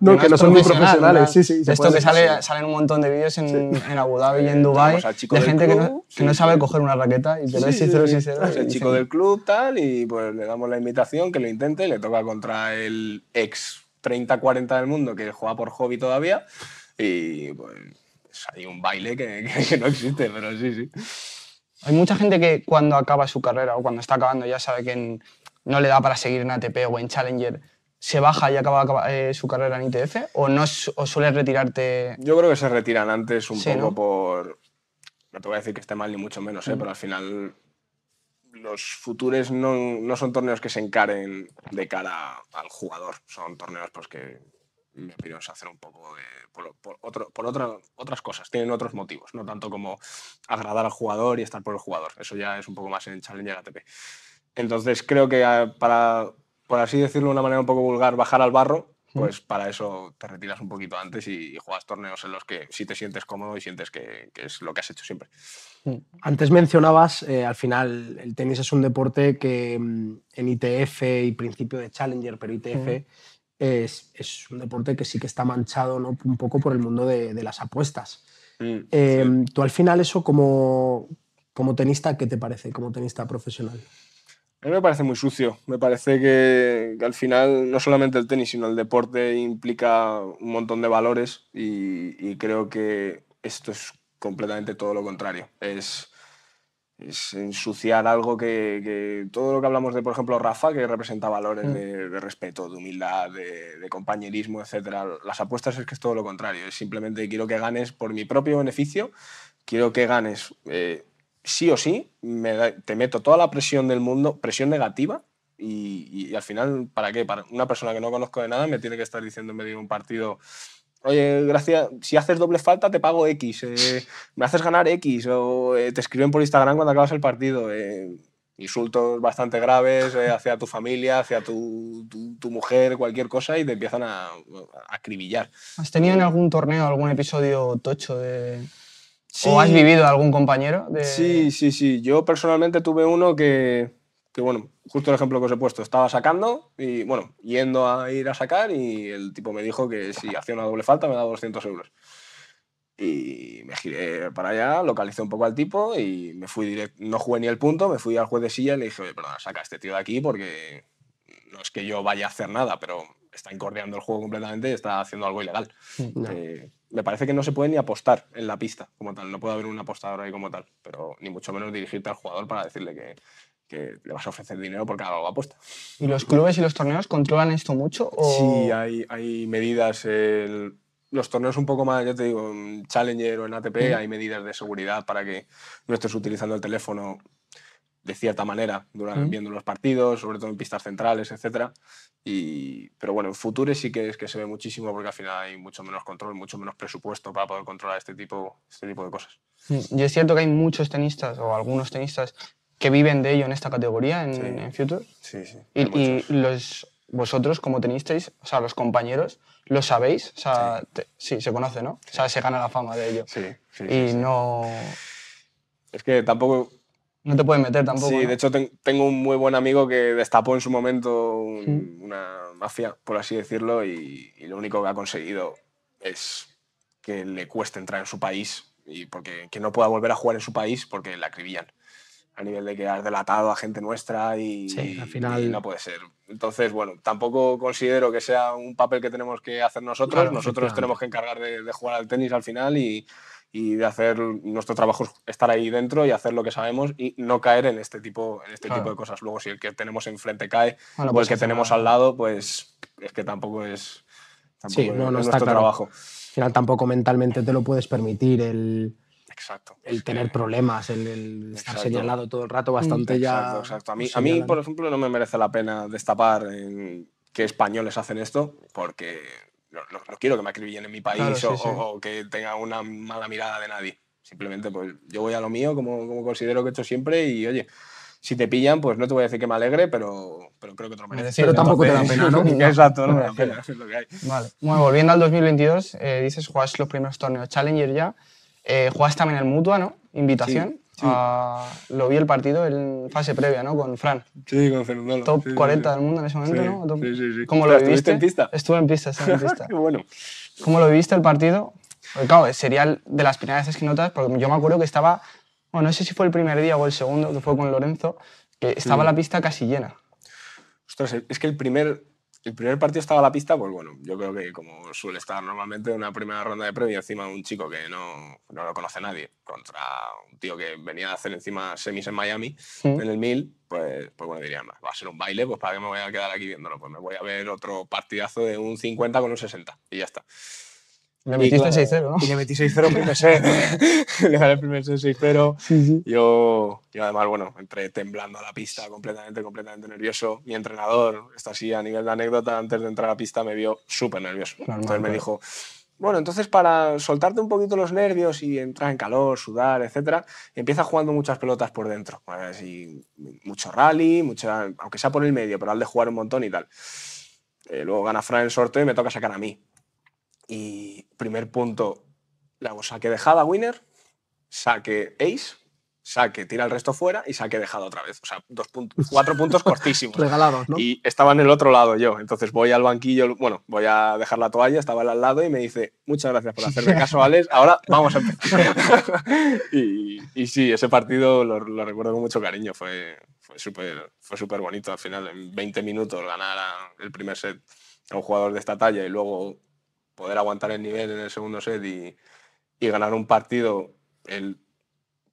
no, que, no son muy profesionales. Sí, sí, esto que salen un montón de vídeos en, en Abu Dhabi y en Dubai de gente club, que, no, que no, sabe coger una raqueta y pero es sincero, sincero. Es el chico del club tal y pues le damos la invitación que lo intente y le toca contra el ex 30-40 del mundo que juega por hobby todavía y pues hay un baile que no existe, pero sí, sí. Hay mucha gente que cuando acaba su carrera o cuando está acabando ya sabe que no le da para seguir en ATP o en Challenger. ¿Se baja y acaba, eh, su carrera en ITF? ¿O, no, retirarte...? Yo creo que se retiran antes un poco por... No te voy a decir que esté mal ni mucho menos, ¿eh? Mm. pero al final los futuros no, no, son torneos que se encaren de cara al jugador. Son torneos pues, que en mi opinión, es hacer un poco de, por, otro, por otras cosas, tienen otros motivos, no tanto como agradar al jugador y estar por el jugador. Eso ya es un poco más en Challenger ATP. Entonces creo que ah, para, por así decirlo de una manera un poco vulgar, bajar al barro, pues para eso te retiras un poquito antes y, juegas torneos en los que sí te sientes cómodo y sientes que, es lo que has hecho siempre. Antes mencionabas, eh, al final, el tenis es un deporte que mm, en ITF y principio de Challenger, pero ITF, es, es, un deporte que sí que está manchado ¿no? un poco por el mundo de, las apuestas. Mm, em, tú al final eso como, como tenista, ¿qué te parece como tenista profesional? A mí me parece muy sucio. Me parece que, al final no solamente el tenis, sino el deporte implica un montón de valores y, y creo que esto es completamente todo lo contrario. Es, es ensuciar algo que, que, todo lo que hablamos de, por ejemplo, Rafa, que representa valores mm. de, respeto, de humildad, de, compañerismo, etcétera. Las apuestas es que es todo lo contrario. Es simplemente quiero que ganes por mi propio beneficio, quiero que ganes eh, sí o sí, te meto toda la presión del mundo, presión negativa, y, y, al final, ¿para qué? Para una persona que no conozco de nada me tiene que estar diciendo en medio de un partido Oye, gracias, si haces doble falta te pago X, eh, me haces ganar X, o eh, te escriben por Instagram cuando acabas el partido. Eh, insultos bastante graves hacia tu familia, hacia tu, mujer, cualquier cosa, y te empiezan a, acribillar. ¿Has tenido en algún torneo algún episodio tocho de, ¿O has vivido algún compañero? Sí, sí, sí. Yo personalmente tuve uno que, que bueno, justo el ejemplo que os he puesto, estaba sacando y bueno, yendo a ir a sacar y el tipo me dijo que si hacía una doble falta me daba 200 euros. Y me giré para allá, localicé un poco al tipo y me fui directo, no jugué ni el punto, me fui al juez de silla y le dije, perdona, saca a este tío de aquí porque no es que yo vaya a hacer nada, pero está incordiando el juego completamente y está haciendo algo ilegal. Mm. Eh, me parece que no se puede ni apostar en la pista como tal, no puede haber un apostador ahí como tal, pero ni mucho menos dirigirte al jugador para decirle que, que le vas a ofrecer dinero porque haga algo apuesta. ¿Y los clubes y los torneos controlan esto mucho? O... Sí, hay, hay medidas. los torneos un poco más, ya te digo, en Challenger o en ATP, hay medidas de seguridad para que no estés utilizando el teléfono de cierta manera durante, viendo los partidos, sobre todo en pistas centrales, etc. pero bueno, en Futures sí que es que se ve muchísimo porque al final hay mucho menos control, mucho menos presupuesto para poder controlar este tipo, este tipo de cosas. Y es cierto que hay muchos tenistas o algunos tenistas que viven de ello en esta categoría, en, Future. Sí, sí. Y, los, vosotros, como tenisteis, o sea, los compañeros, lo sabéis, o sea, sí, se conoce, ¿no? O sea, se gana la fama de ello. Sí, sí. Y no. Es que tampoco. No te puedes meter tampoco. Sí, de hecho, tengo un muy buen amigo que destapó en su momento una mafia, por así decirlo, y, lo único que ha conseguido es que le cueste entrar en su país y porque que no pueda volver a jugar en su país porque la acribillan a nivel de que has delatado a gente nuestra y, al final... no puede ser. Entonces, bueno, tampoco considero que sea un papel que tenemos que hacer nosotros. nosotros tenemos que encargar de, jugar al tenis al final y, y, de hacer nuestro trabajo, estar ahí dentro y hacer lo que sabemos y no caer en este tipo, en este tipo de cosas. Luego, si el que tenemos enfrente cae o pues el que tenemos al lado, pues es que tampoco es, nuestro trabajo. Al final tampoco mentalmente te lo puedes permitir el Exacto. El tener problemas, el, el estar señalado todo el rato mm, bastante ya. Exacto. A mí, a mí, por ejemplo, no me merece la pena destapar en qué españoles hacen esto, porque no, quiero que me acribillen en mi país o, que tenga una mala mirada de nadie. Simplemente, pues yo voy a lo mío, como, como considero que he hecho siempre, y oye si te pillan, pues no te voy a decir que me alegre, pero, pero creo que te lo pero tampoco te da ¿eh? pena, ¿no? Exacto, no da pena, es lo que hay. Vale. Bueno, volviendo al 2022, eh, dices, juegas los primeros torneos Challenger ya. Eh, también el Mutua, ¿no? Invitación. Sí, ah, lo vi el partido en fase previa, ¿no? Con Fran. Sí, con Fernando. Top 40 del mundo en ese momento, ¿no? Sí, sí, sí. ¿Cómo lo viviste? en pista? Estuve en pista, estuve en pista. Qué bueno. ¿Cómo lo viviste el partido? claro, sería de las primeras veces que notas, porque yo me acuerdo que estaba, bueno, no sé si fue el primer día o el segundo, que fue con Lorenzo, que estaba mm. la pista casi llena. Ostras, es que el primer, el primer partido estaba a la pista, pues bueno, yo creo que como suele estar normalmente una primera ronda de premio encima de un chico que no, no lo conoce nadie, contra un tío que venía a hacer encima semis en Miami, en el 1000, pues, pues bueno, diría, va a ser un baile, pues para qué me voy a quedar aquí viéndolo, pues me voy a ver otro partidazo de un 50 con un 60 y ya está. Le metiste claro, 6-0, ¿no? Y le metí 6-0 en primer set. le gané el primer set 6-0. Yo, además, bueno, entré temblando a la pista, completamente, completamente nervioso. Mi entrenador, está así a nivel de anécdota, antes de entrar a la pista me vio súper nervioso. entonces me dijo, bueno, entonces para soltarte un poquito los nervios y entrar en calor, sudar, etcétera, empieza jugando muchas pelotas por dentro. mucho rally, mucha, aunque sea por el medio, pero al de jugar un montón y tal. Eh, luego gana Fran el sorteo y me toca sacar a mí. Y primer punto, la hago saque dejada, winner, saque ace, saque, tira el resto fuera y saque dejado otra vez. O sea, dos cuatro puntos cortísimos. Regalados, ¿no? Y estaba en el otro lado yo. Entonces voy al banquillo, bueno, voy a dejar la toalla, estaba al lado y me dice, muchas gracias por hacerme caso, Alex, ahora vamos a empezar. y, y, sí, ese partido lo, recuerdo con mucho cariño, fue, fue súper fue super bonito al final, en 20 minutos ganar el primer set a un jugador de esta talla y luego poder aguantar el nivel en el segundo set y, y ganar un partido, el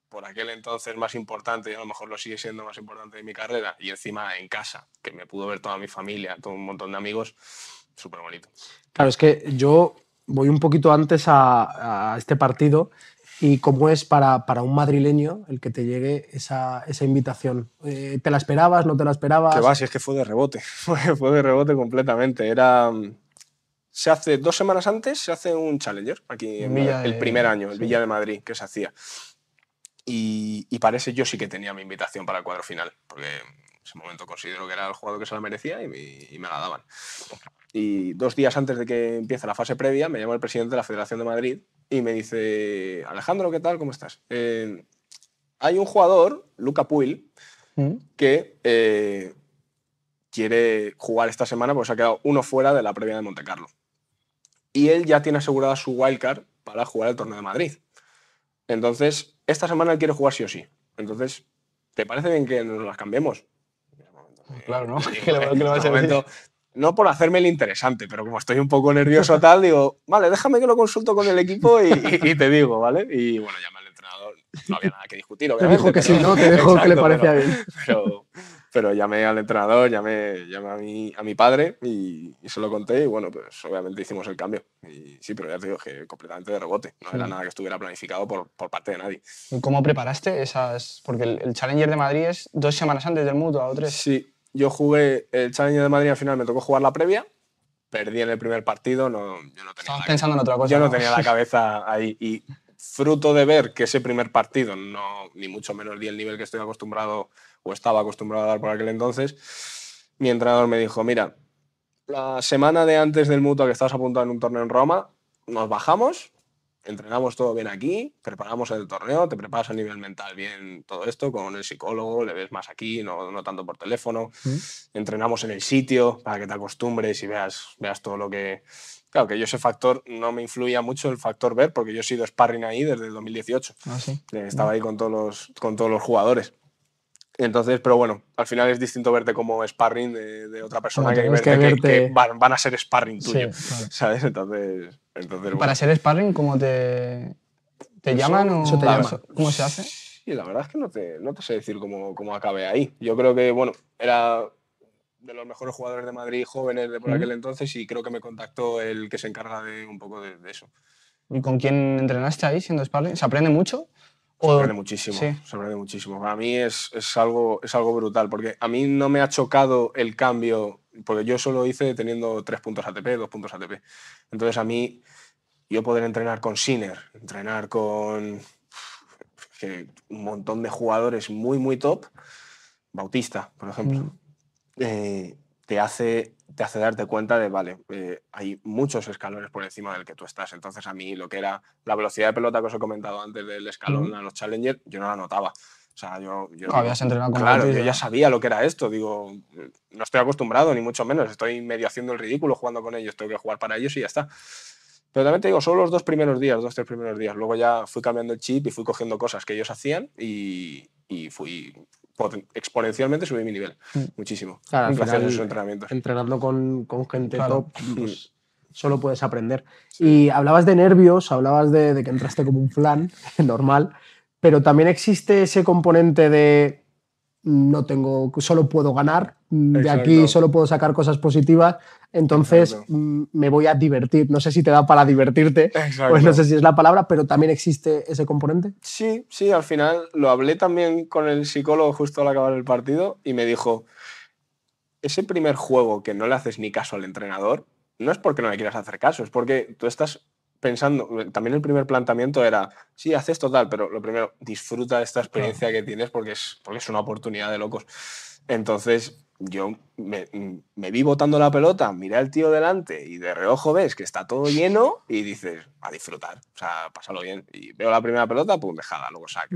por aquel entonces más importante, y a lo mejor lo sigue siendo más importante de mi carrera, y encima en casa, que me pudo ver toda mi familia, todo un montón de amigos, súper bonito. Claro, es que yo voy un poquito antes a, este partido y cómo es para, para, un madrileño el que te llegue esa, esa invitación. Eh, ¿Te la esperabas? ¿No te la esperabas? Que va, si es que fue de rebote, fue de rebote completamente. Era se hace dos semanas antes, se hace un Challenger, aquí en Villa el primer año, el Villa de Madrid, que se hacía. Y, y parece yo sí que tenía mi invitación para el cuadro final, porque en ese momento considero que era el jugador que se la merecía y me, la daban. Y dos días antes de que empiece la fase previa, me llama el presidente de la Federación de Madrid y me dice, Alejandro, ¿qué tal? ¿Cómo estás? Eh, hay un jugador, Luca Puil, ¿Mm? que eh, quiere jugar esta semana porque se ha quedado uno fuera de la previa de Monte Carlo y él ya tiene asegurada su wildcard para jugar el torneo de Madrid. Entonces, esta semana él quiere jugar sí o sí. Entonces, ¿te parece bien que nos las cambiemos? Claro, ¿no? no por hacerme el interesante, pero como estoy un poco nervioso tal, digo, vale, déjame que lo consulto con el equipo y, y te digo, ¿vale? Y bueno, llama al entrenador, no había nada que discutir. te dejo que sí, ¿no? Te dejo que le parecía bien pero llamé al entrenador, llamé, llamé a, mi, a mi padre y, se lo conté y bueno, pues obviamente hicimos el cambio. Y sí, pero ya te digo que completamente de rebote, no era nada que estuviera planificado por, por parte de nadie. ¿Y cómo preparaste esas? Porque el, Challenger de Madrid es dos semanas antes del Mutua o tres. Sí, yo jugué el Challenger de Madrid al final, me tocó jugar la previa, perdí en el primer partido, no, yo no tenía... Estamos pensando en otra cosa. Yo no, tenía la cabeza ahí y fruto de ver que ese primer partido, no, ni mucho menos di el nivel que estoy acostumbrado o estaba acostumbrado a dar por aquel entonces, mi entrenador me dijo, mira, la semana de antes del mutua que estabas apuntado en un torneo en Roma, nos bajamos, entrenamos todo bien aquí, preparamos el torneo, te preparas a nivel mental bien todo esto, con el psicólogo, le ves más aquí, no, tanto por teléfono, mm. entrenamos en el sitio para que te acostumbres y veas, veas todo lo que... Claro, que yo ese factor no me influía mucho, el factor ver, porque yo he sido sparring ahí desde el 2018. Ah, eh, estaba mm. ahí con todos los, con todos los jugadores. Entonces, pero bueno, al final es distinto verte como sparring de, otra persona que, verte que, van, a ser sparring tuyo. ¿Sabes? Entonces. entonces ¿Para ser sparring, cómo te, te llaman o ¿Cómo se hace? Sí, la verdad es que no te, sé decir cómo, cómo acabé ahí. Yo creo que, bueno, era de los mejores jugadores de Madrid jóvenes de por aquel entonces y creo que me contactó el que se encarga de un poco de, de eso. ¿Y con quién entrenaste ahí siendo sparring? ¿Se aprende mucho? Sorprende muchísimo, sorprende muchísimo. Para mí es, algo, es algo brutal, porque a mí no me ha chocado el cambio, porque yo solo hice teniendo tres puntos ATP, dos puntos ATP. Entonces a mí, yo poder entrenar con Sinner, entrenar con un montón de jugadores muy, muy top, Bautista, por ejemplo, mm. eh, te hace, te hace darte cuenta de, vale, eh, hay muchos escalones por encima del que tú estás. Entonces a mí lo que era la velocidad de pelota que os he comentado antes del escalón a los Challenger, yo no la notaba. O sea, yo, habías entrenado con Claro, yo ya sabía lo que era esto. Digo, no estoy acostumbrado, ni mucho menos. Estoy medio haciendo el ridículo jugando con ellos. Tengo que jugar para ellos y ya está. Pero también te digo, solo los dos primeros días, dos, tres primeros días. Luego ya fui cambiando el chip y fui cogiendo cosas que ellos hacían y fui exponencialmente subí mi nivel. Mm. Muchísimo. Claro, Gracias a entrenamientos. Entrenando con, gente top, mm. pues, solo puedes aprender. Y hablabas de nervios, hablabas de, de que entraste como un plan normal, pero también existe ese componente de no tengo, solo puedo ganar, mm, de aquí solo puedo sacar cosas positivas, entonces mm, me voy a divertir. No sé si te da para divertirte, pues no sé si es la palabra, pero también existe ese componente. Sí, sí, al final lo hablé también con el psicólogo justo al acabar el partido y me dijo, ese primer juego que no le haces ni caso al entrenador, no es porque no le quieras hacer caso, es porque tú estás pensando, también el primer planteamiento era, sí, haces total, pero lo primero, disfruta de esta experiencia que tienes porque es, porque es una oportunidad de locos. Entonces, yo me, vi botando la pelota, miré al tío delante y de reojo ves que está todo lleno y dices, a disfrutar, o sea, pásalo bien. Y veo la primera pelota, pum, dejada, luego saque,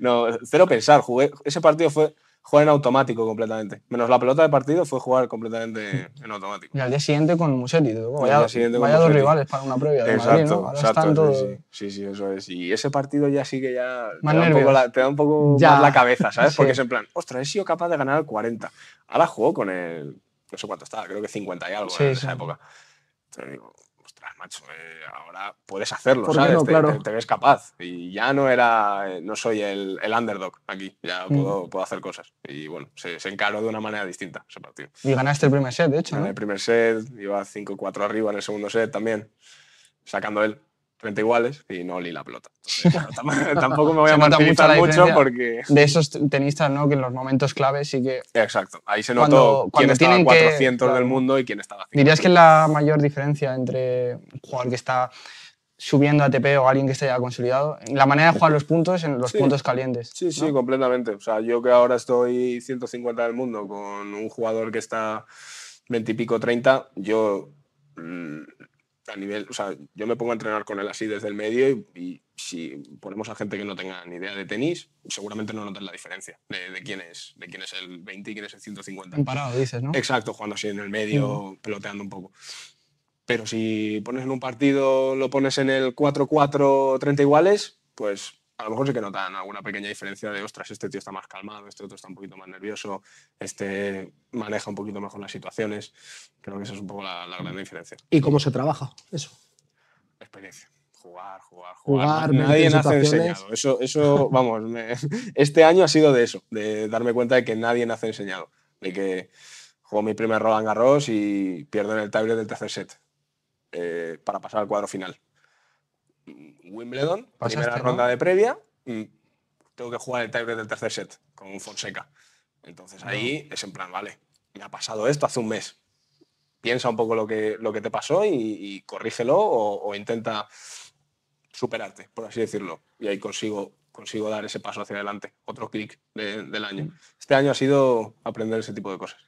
no sé cero pensar, jugué, ese partido fue jugar en automático completamente. Menos la pelota de partido fue jugar completamente en automático. Y al día siguiente con Musetti. Vaya, vaya dos rivales para una previa. De exacto, exacto. Sí, sí, eso es. Y ese partido ya sí que ya te, da un poco, la, te da un poco más la cabeza, ¿sabes? Porque es en plan, ostras, he sido capaz de ganar el 40. Ahora jugó con el, no sé cuánto estaba, creo que 50 y algo en esa época. Entonces macho, eh, ahora puedes hacerlo, ¿sabes? claro. te, ves capaz. Y ya no era, eh, no soy el, underdog aquí, ya mm. puedo, puedo, hacer cosas. Y bueno, se, encaró de una manera distinta ese partido. Y ganaste el primer set, de hecho. En el primer set, iba 5-4 arriba en el segundo set también, sacando él. 30 iguales y no olí la pelota. tampoco me voy a meter mucho, porque... De esos tenistas, ¿no? Que en los momentos claves sí que... Exacto, ahí se notó quién estaba en 400 del mundo y quién estaba ¿Dirías que la mayor diferencia entre un jugador que está subiendo ATP o alguien que está ya consolidado. La manera de jugar los puntos en los puntos calientes. Sí, sí, completamente. O sea, yo que ahora estoy 150 del mundo con un jugador que está 20 y pico 30, yo mm, a nivel, o sea, yo me pongo a entrenar con él así desde el medio y, si ponemos a gente que no tenga ni idea de tenis, seguramente no notas la diferencia de, quién es, de quién es el 20 y quién es el 150. parado, dices, ¿no? Exacto, jugando así en el medio, peloteando un poco. Pero si pones en un partido, lo pones en el 4-4, 30 iguales, pues a lo mejor sí que notan alguna pequeña diferencia de, ostras, este tío está más calmado, este otro está un poquito más nervioso, este maneja un poquito mejor las situaciones. Creo que esa es un poco la, gran diferencia. ¿Y cómo se trabaja eso? Experiencia jugar, jugar, jugar. Nadie hace enseñado. Eso, eso vamos, este año ha sido de eso, de darme cuenta de que nadie hace enseñado. De que juego mi primer Roland Garros y pierdo en el tablet del tercer set eh, para pasar al cuadro final. Wimbledon, primera ronda de previa, y mm, tengo que jugar el tiebreak del tercer set con un Fonseca. Entonces ahí ah. es en plan, vale, me ha pasado esto hace un mes. Piensa un poco lo que, lo que te pasó y, corrígelo o, intenta superarte, por así decirlo. Y ahí consigo, consigo dar ese paso hacia adelante, otro clic del año. Mm. Este año ha sido aprender ese tipo de cosas.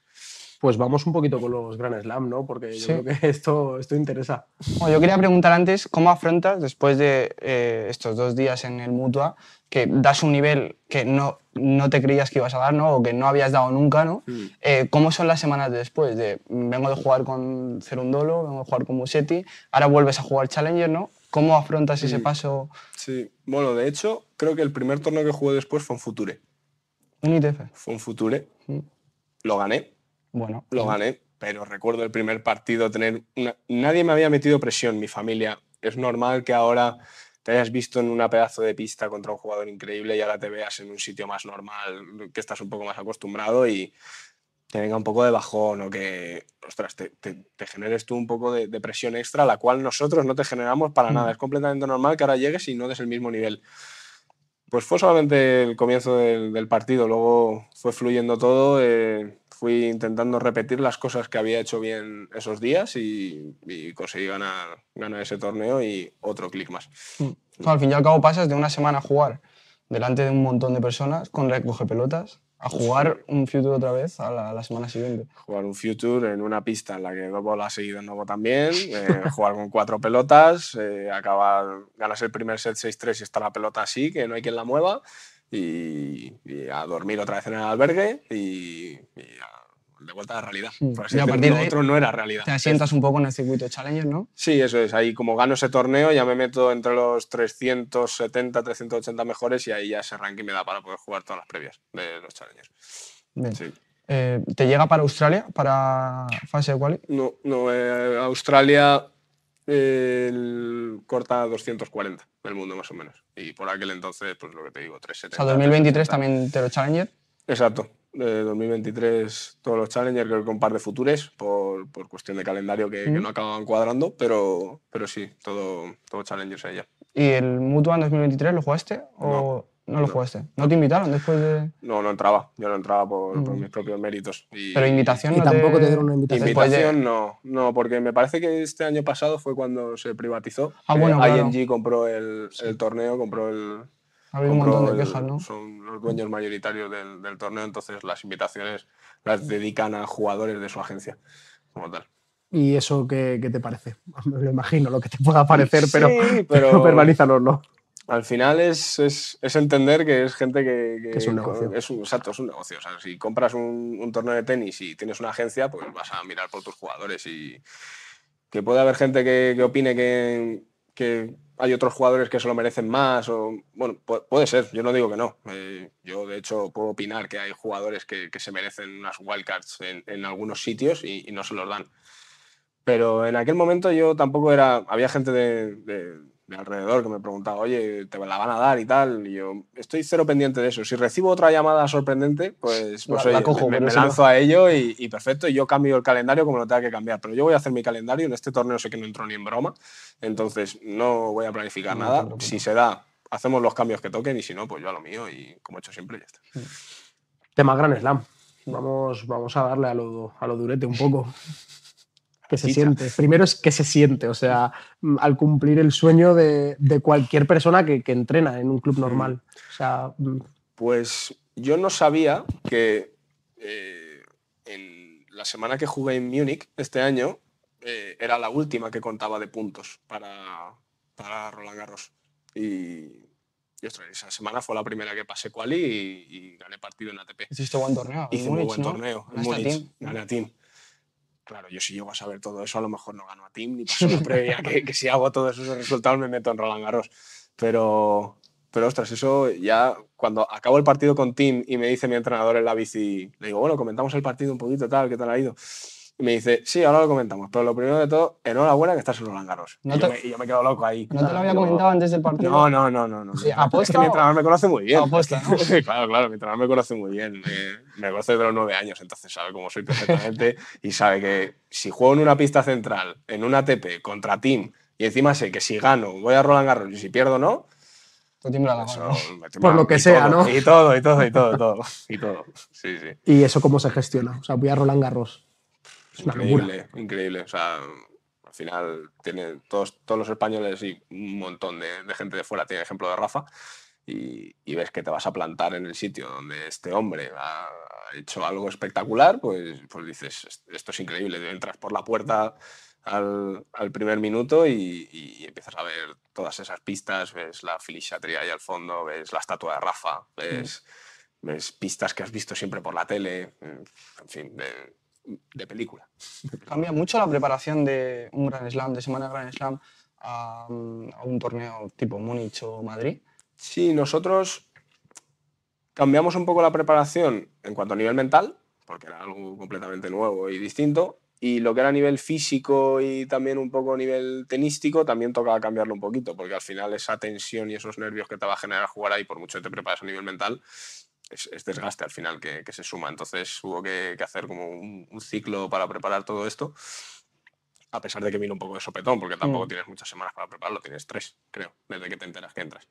Pues vamos un poquito con los Grand Slam, ¿no? Porque yo creo que esto, esto interesa. yo quería preguntar antes, ¿cómo afrontas después de eh, estos dos días en el Mutua, que das un nivel que no, no te creías que ibas a dar, ¿no? O que no habías dado nunca, ¿no? Mm. Eh, ¿Cómo son las semanas después? De, vengo de jugar con Cerundolo, vengo de jugar con Musetti, ahora vuelves a jugar Challenger, ¿no? ¿Cómo afrontas ese mm. paso? Sí, bueno, de hecho, creo que el primer torneo que jugué después fue un Future. ¿Un ITF? Fue un Future. Mm. Lo gané bueno. Lo gané, pero recuerdo el primer partido tener... Nadie me había metido presión, mi familia. Es normal que ahora te hayas visto en una pedazo de pista contra un jugador increíble y ahora te veas en un sitio más normal, que estás un poco más acostumbrado y te venga un poco de bajón o que, ostras, te, generes tú un poco de, presión extra, la cual nosotros no te generamos para nada. Mm. Es completamente normal que ahora llegues y no des el mismo nivel. Pues fue solamente el comienzo del, partido, luego fue fluyendo todo. Eh, fui intentando repetir las cosas que había hecho bien esos días y, conseguí ganar, ese torneo y otro clic más. Mm. al fin y al cabo pasas de una semana a jugar delante de un montón de personas con recoge pelotas a jugar un future otra vez a la, semana siguiente. Jugar un future en una pista en la que dos bolas seguidas seguido también, eh, jugar con cuatro pelotas, eh, ganas el primer set 6-3 y está la pelota así, que no hay quien la mueva y, a dormir otra vez en el albergue y, de vuelta a la realidad. a partir de otro no era realidad. Te asientas un poco en el circuito Challenger, ¿no? Sí, eso es. Ahí como gano ese torneo ya me meto entre los 370, 380 mejores y ahí ya ese ranking me da para poder jugar todas las previas de los Challengers. Eh, ¿Te llega para Australia, para fase de quali? No, no. Eh, Australia el corta 240 del mundo más o menos. Y por aquel entonces, pues lo que te digo, 370. O sea, 2023 también Tero Challenger. Exacto. Eh, de 2023 todos los Challenger, creo que un par de futures, por, por cuestión de calendario que, no acaban cuadrando, pero, pero sí, todo, todo Challenger ya. ¿Y el Mutua en 2023 lo jugaste? O no lo jugaste. ¿No te invitaron después de.? No, no entraba. Yo no entraba por, mm. mis propios méritos. Pero invitación y tampoco te... dieron una invitación. Invitación no, no, porque me parece que este año pasado fue cuando se privatizó. Ah, bueno, eh, ING compró el, torneo, compró el. un montón de quejas, ¿no? Son los dueños mayoritarios del, torneo, entonces las invitaciones las dedican a jugadores de su agencia, como tal. ¿Y eso qué, qué te parece? Me lo imagino, lo que te pueda parecer, sí, pero, pero... ¿no? Al final es, entender que es gente que, es un negocio. Es un, exacto, es un negocio. O sea, si compras un, torneo de tenis y tienes una agencia, pues vas a mirar por tus jugadores y que puede haber gente que, opine que, hay otros jugadores que se lo merecen más. O, bueno, puede ser, yo no digo que no. Eh, yo, de hecho, puedo opinar que hay jugadores que, se merecen unas wildcards en, algunos sitios y, no se los dan. Pero en aquel momento yo tampoco era. Había gente de de alrededor que me preguntaba, oye, ¿te la van a dar y tal? Y yo estoy cero pendiente de eso. Si recibo otra llamada sorprendente, pues, pues me, lanzo a ello y, perfecto, y yo cambio el calendario como lo tenga que cambiar. Pero yo voy a hacer mi calendario, en este torneo sé que no entro ni en broma, entonces no voy a planificar nada. si se da, hacemos los cambios que toquen y si no, pues yo a lo mío y como he hecho siempre ya está. Mm. Tema Gran Slam. Vamos, vamos a darle a lo, a lo durete un poco. que se siente. Primero es que se siente, o sea, mm, al cumplir el sueño de, cualquier persona que, entrena en un club normal. sea, mm. pues yo no sabía que en eh, la semana que jugué en Múnich este año eh, era la última que contaba de puntos para, para Roland Garros. Y, esa semana fue la primera que pasé quali y, gané partido en ATP. Hiciste buen torneo. un buen torneo. En Múnich. Gané Claro, yo si llego a saber todo eso, a lo mejor no gano a Tim ni paso la previa, que, que, si hago todos esos resultados me meto en Roland Garros. Pero, pero ostras, eso ya cuando acabo el partido con Tim y me dice mi entrenador en la bici, le digo, bueno, comentamos el partido un poquito, tal, qué tal ha ido me dice, sí, ahora lo comentamos, pero lo primero de todo, enhorabuena que estás en Roland Garros. y, yo me, yo quedo loco ahí. ¿No te lo había comentado antes del partido? No, no, no. no, ¿apuesta es mi entrenador me conoce muy bien. claro, claro, mi entrenador me conoce muy bien. Eh, me conoce desde los nueve años, entonces sabe cómo soy perfectamente y sabe que si juego en una pista central, en un ATP, contra Team, y encima sé que si gano voy a Roland Garros y si pierdo no, Tú tiembla la mano. Por lo que sea, ¿no? Y todo, y todo, y todo, todo. Y todo. Sí, sí. ¿Y eso cómo se gestiona? O sea, voy a Roland Garros increíble, increíble. al final tiene todos, todos los españoles y un montón de, gente de fuera tiene ejemplo de Rafa. Y, ves que te vas a plantar en el sitio donde este hombre ha hecho algo espectacular, pues, pues dices, esto es increíble. Entras por la puerta al, al primer minuto y, empiezas a ver todas esas pistas, ves la filisatría ahí al fondo, ves la estatua de Rafa, ves, ves pistas que has visto siempre por la tele, en fin, de película. Cambia mucho la preparación de un Grand Slam, de semana Grand Slam, a, un torneo tipo Múnich o Madrid. Sí, nosotros cambiamos un poco la preparación en cuanto a nivel mental, porque era algo completamente nuevo y distinto, y lo que era a nivel físico y también un poco a nivel tenístico también tocaba cambiarlo un poquito, porque al final esa tensión y esos nervios que te va a generar jugar ahí, por mucho que te prepares a nivel mental, es, desgaste al final que, se suma. Entonces hubo que, hacer como un, ciclo para preparar todo esto, a pesar de que vino un poco de sopetón, porque mm. tampoco tienes muchas semanas para prepararlo, tienes tres, creo, desde que te enteras que entras.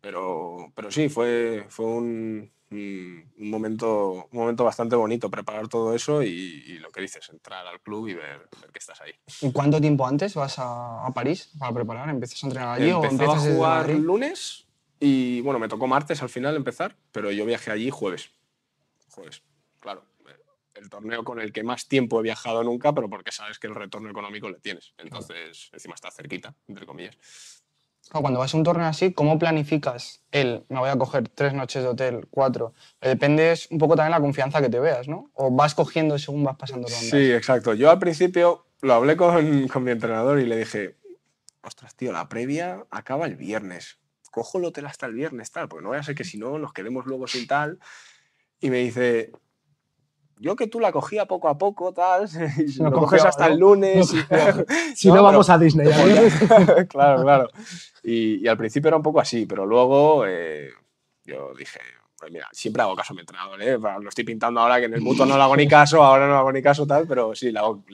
Pero, pero sí, fue, fue un, mm, momento, momento bastante bonito preparar todo eso y, lo que dices, entrar al club y ver, que estás ahí. ¿Y cuánto tiempo antes vas a, París para preparar? ¿Empiezas a entrenar allí o a jugar el lunes? Y bueno, me tocó martes al final empezar, pero yo viajé allí jueves. Jueves, claro. Eh, el torneo con el que más tiempo he viajado nunca, pero porque sabes que el retorno económico le tienes. Entonces, encima está cerquita, entre comillas. Cuando vas a un torneo así, ¿cómo planificas el me voy a coger tres noches de hotel, cuatro? Eh, depende un poco también la confianza que te veas, ¿no? O vas cogiendo según vas pasando rondas. Sí, exacto. Yo al principio lo hablé con, con mi entrenador y le dije, ostras, tío, la previa acaba el viernes cojo el hotel hasta el viernes, tal, porque no vaya a ser que si no nos quedemos luego sin tal. Y me dice, yo que tú la cogía poco a poco, tal, y lo coges hasta el lunes. si no, vamos a Disney. ¿eh? claro, claro. Y, al principio era un poco así, pero luego eh, yo dije, pues mira, siempre hago caso a mi entrenador, ¿eh? Lo estoy pintando ahora que en el mutuo no le hago ni caso, ahora no le hago ni caso, tal, pero sí, le hago,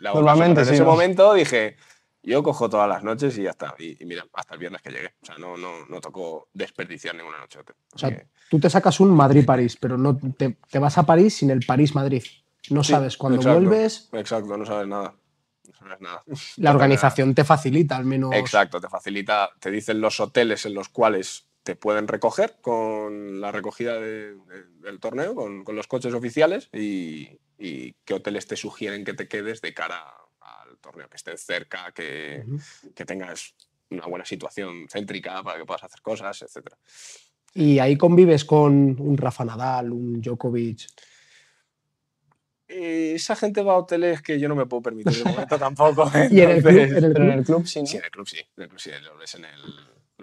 Normalmente, en ese momento dije, yo cojo todas las noches y ya está. Y, mira, hasta el viernes que llegué. O sea, no, no, toco desperdiciar ninguna noche. O sea, tú te sacas un Madrid-París, pero no te, vas a París sin el París-Madrid. No sabes cuándo vuelves. Exacto, no sabes nada. No nada. La organización te facilita, al menos. Exacto, te facilita, te dicen los hoteles en los cuales te pueden recoger con la recogida del torneo, con, los coches oficiales y, y, qué hoteles te sugieren que te quedes de cara que estés cerca, que, que tengas una buena situación céntrica para que puedas hacer cosas, etc. ¿Y ahí convives con un Rafa Nadal, un Djokovic? Eh, esa gente va a hoteles que yo no me puedo permitir de momento tampoco. ¿Y en el, club, sí, sí? en el club sí. En el club sí. Los ves en el,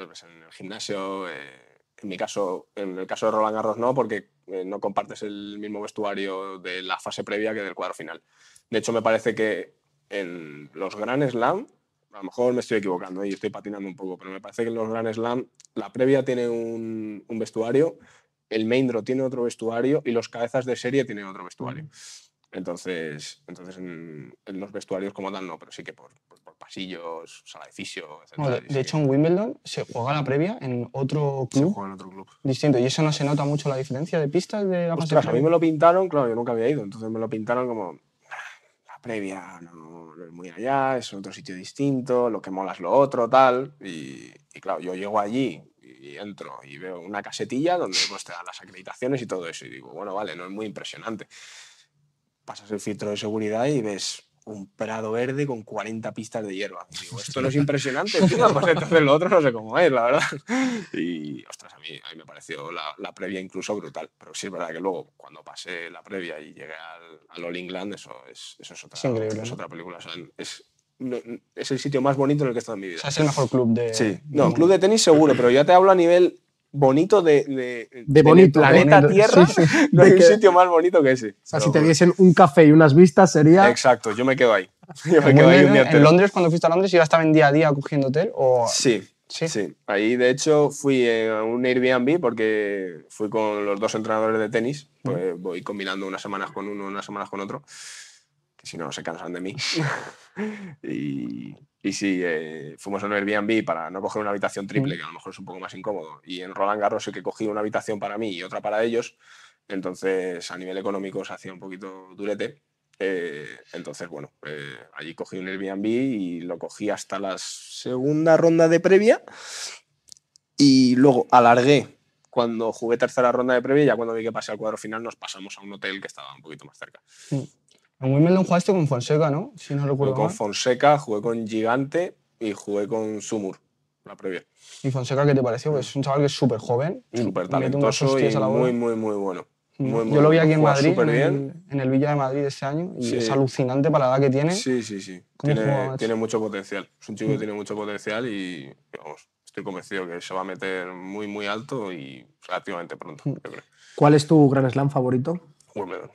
ves en el gimnasio. Eh, en mi caso, en el caso de Roland Garros no, porque eh, no compartes el mismo vestuario de la fase previa que del cuadro final. De hecho, me parece que en los Grand Slam, a lo mejor me estoy equivocando ¿eh? y estoy patinando un poco, pero me parece que en los Grand Slam la previa tiene un, vestuario, el main draw tiene otro vestuario y los cabezas de serie tienen otro vestuario. Entonces, entonces en, los vestuarios como tal no, pero sí que por, por, pasillos, sala de fisio, etc. de, hecho, en Wimbledon se juega la previa en otro club. Se juega en otro club. Distinto. Y eso no se nota mucho la diferencia de pistas de la a mí me lo pintaron, claro, yo nunca había ido, entonces me lo pintaron como previa no, no, es muy allá, es otro sitio distinto, lo que mola es lo otro, tal. Y, y claro, yo llego allí y entro y veo una casetilla donde pues, te dan las acreditaciones y todo eso. Y digo, bueno, vale, no es muy impresionante. Pasas el filtro de seguridad y ves un prado verde con 40 pistas de hierba. Digo, esto no es impresionante, pues entonces lo otro no sé cómo es, la verdad. Y, ostras, a mí, me pareció la, previa incluso brutal. Pero sí es verdad que luego, cuando pasé la previa y llegué al, All England, eso es, eso es, otra, otra película. es, el sitio más bonito en el que he estado en mi vida. O es el mejor club de. no, club de tenis seguro, pero ya te hablo a nivel bonito de, de, planeta Tierra, no hay un sitio más bonito que ese. O si te diesen un café y unas vistas sería... Exacto, yo me quedo ahí. Yo me quedo ahí ¿eh? ¿En Londres, cuando fuiste a Londres, ibas en día a día cogiendo hotel? O... Sí, ¿Sí? ¿Sí? ahí de hecho fui a un Airbnb porque fui con los dos entrenadores de tenis, pues voy combinando unas semanas con uno, unas semanas con otro, que si no se cansan de mí. y, y si eh, fuimos a un Airbnb para no coger una habitación triple, que a lo mejor es un poco más incómodo, y en Roland Garros sí que cogí una habitación para mí y otra para ellos, entonces a nivel económico se hacía un poquito durete. Eh, entonces, bueno, eh, allí cogí un Airbnb y lo cogí hasta la segunda ronda de previa y luego alargué cuando jugué tercera ronda de previa, ya cuando vi que pasé al cuadro final nos pasamos a un hotel que estaba un poquito más cerca. Sí. En Wimbledon jugaste con Fonseca, ¿no? Si no recuerdo con Fonseca, jugué con Gigante y jugué con Sumur, la previa. ¿Y Fonseca qué te pareció? Pues es un chaval que es súper joven. Súper talentoso y muy, muy, muy bueno. Mm. Yo lo vi aquí en Madrid, en el, Villa de Madrid este año, y es alucinante para la edad que tiene. Sí, sí, sí. Tiene, mucho potencial. Es un chico que mm. tiene mucho potencial y estoy convencido que se va a meter muy, muy alto y relativamente pronto. Mm. ¿Cuál es tu gran slam favorito? Wimbledon.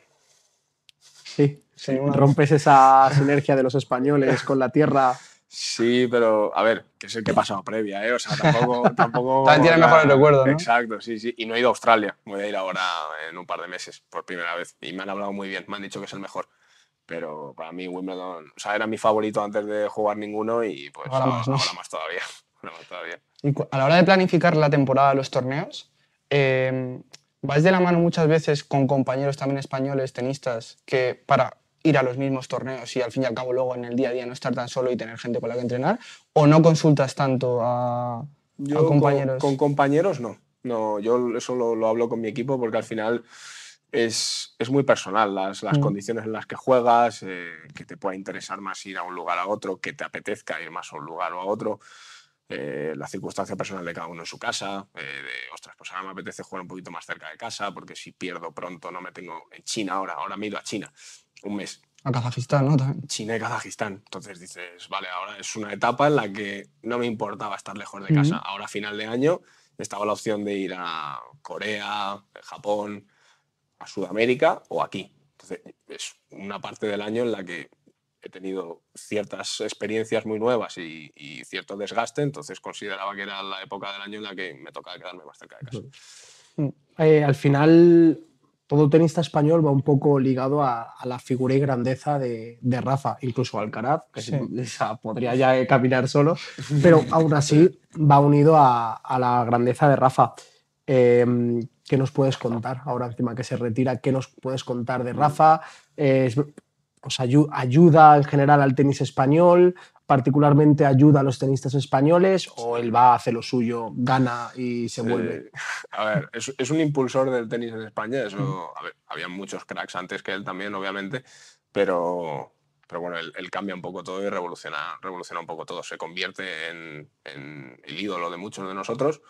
Sí, rompes esa sinergia de los españoles con la tierra. Sí, pero a ver, que es el que he previa, ¿eh? O sea, tampoco. tampoco También tiene mejor el recuerdo, ¿no? Exacto, sí, sí. Y no he ido a Australia. Voy a ir ahora en un par de meses por primera vez. Y me han hablado muy bien, me han dicho que es el mejor. Pero para mí, Wimbledon, o sea, era mi favorito antes de jugar ninguno y pues ahora, más, más, todavía. ahora más todavía. Y a la hora de planificar la temporada, de los torneos, eh, vais de la mano muchas veces con compañeros también españoles, tenistas, que para ir a los mismos torneos y al fin y al cabo luego en el día a día no estar tan solo y tener gente con la que entrenar? ¿O no consultas tanto a, compañeros? Con, compañeros no. No, yo eso lo, hablo con mi equipo porque al final es, muy personal las, mm. condiciones en las que juegas, eh, que te pueda interesar más ir a un lugar a otro, que te apetezca ir más a un lugar o a otro. Eh, la circunstancia personal de cada uno en su casa, eh, de, ostras, pues ahora me apetece jugar un poquito más cerca de casa, porque si pierdo pronto no me tengo en China ahora, ahora me ido a China, un mes. A Kazajistán, ¿no? China y Kazajistán. Entonces dices, vale, ahora es una etapa en la que no me importaba estar lejos de casa. Ahora, a final de año, estaba la opción de ir a Corea, Japón, a Sudamérica o aquí. Entonces, es una parte del año en la que he tenido ciertas experiencias muy nuevas y, cierto desgaste, entonces consideraba que era la época del año en la que me tocaba quedarme más cerca de casa. Mm. Eh, al final, todo tenista español va un poco ligado a, la figura y grandeza de, Rafa, incluso Alcaraz, que podría ya eh, caminar solo, pero aún así va unido a, la grandeza de Rafa. Eh, ¿Qué nos puedes contar ahora encima que se retira? ¿Qué nos puedes contar de mm. Rafa? Eh, ¿Os pues, ayuda en general al tenis español, particularmente ayuda a los tenistas españoles o él va, hace lo suyo, gana y se vuelve? a ver, es, es, un impulsor del tenis en España, eso, mm. había muchos cracks antes que él también, obviamente, pero, pero bueno, él, cambia un poco todo y revoluciona, revoluciona un poco todo, se convierte en, en el ídolo de muchos de nosotros.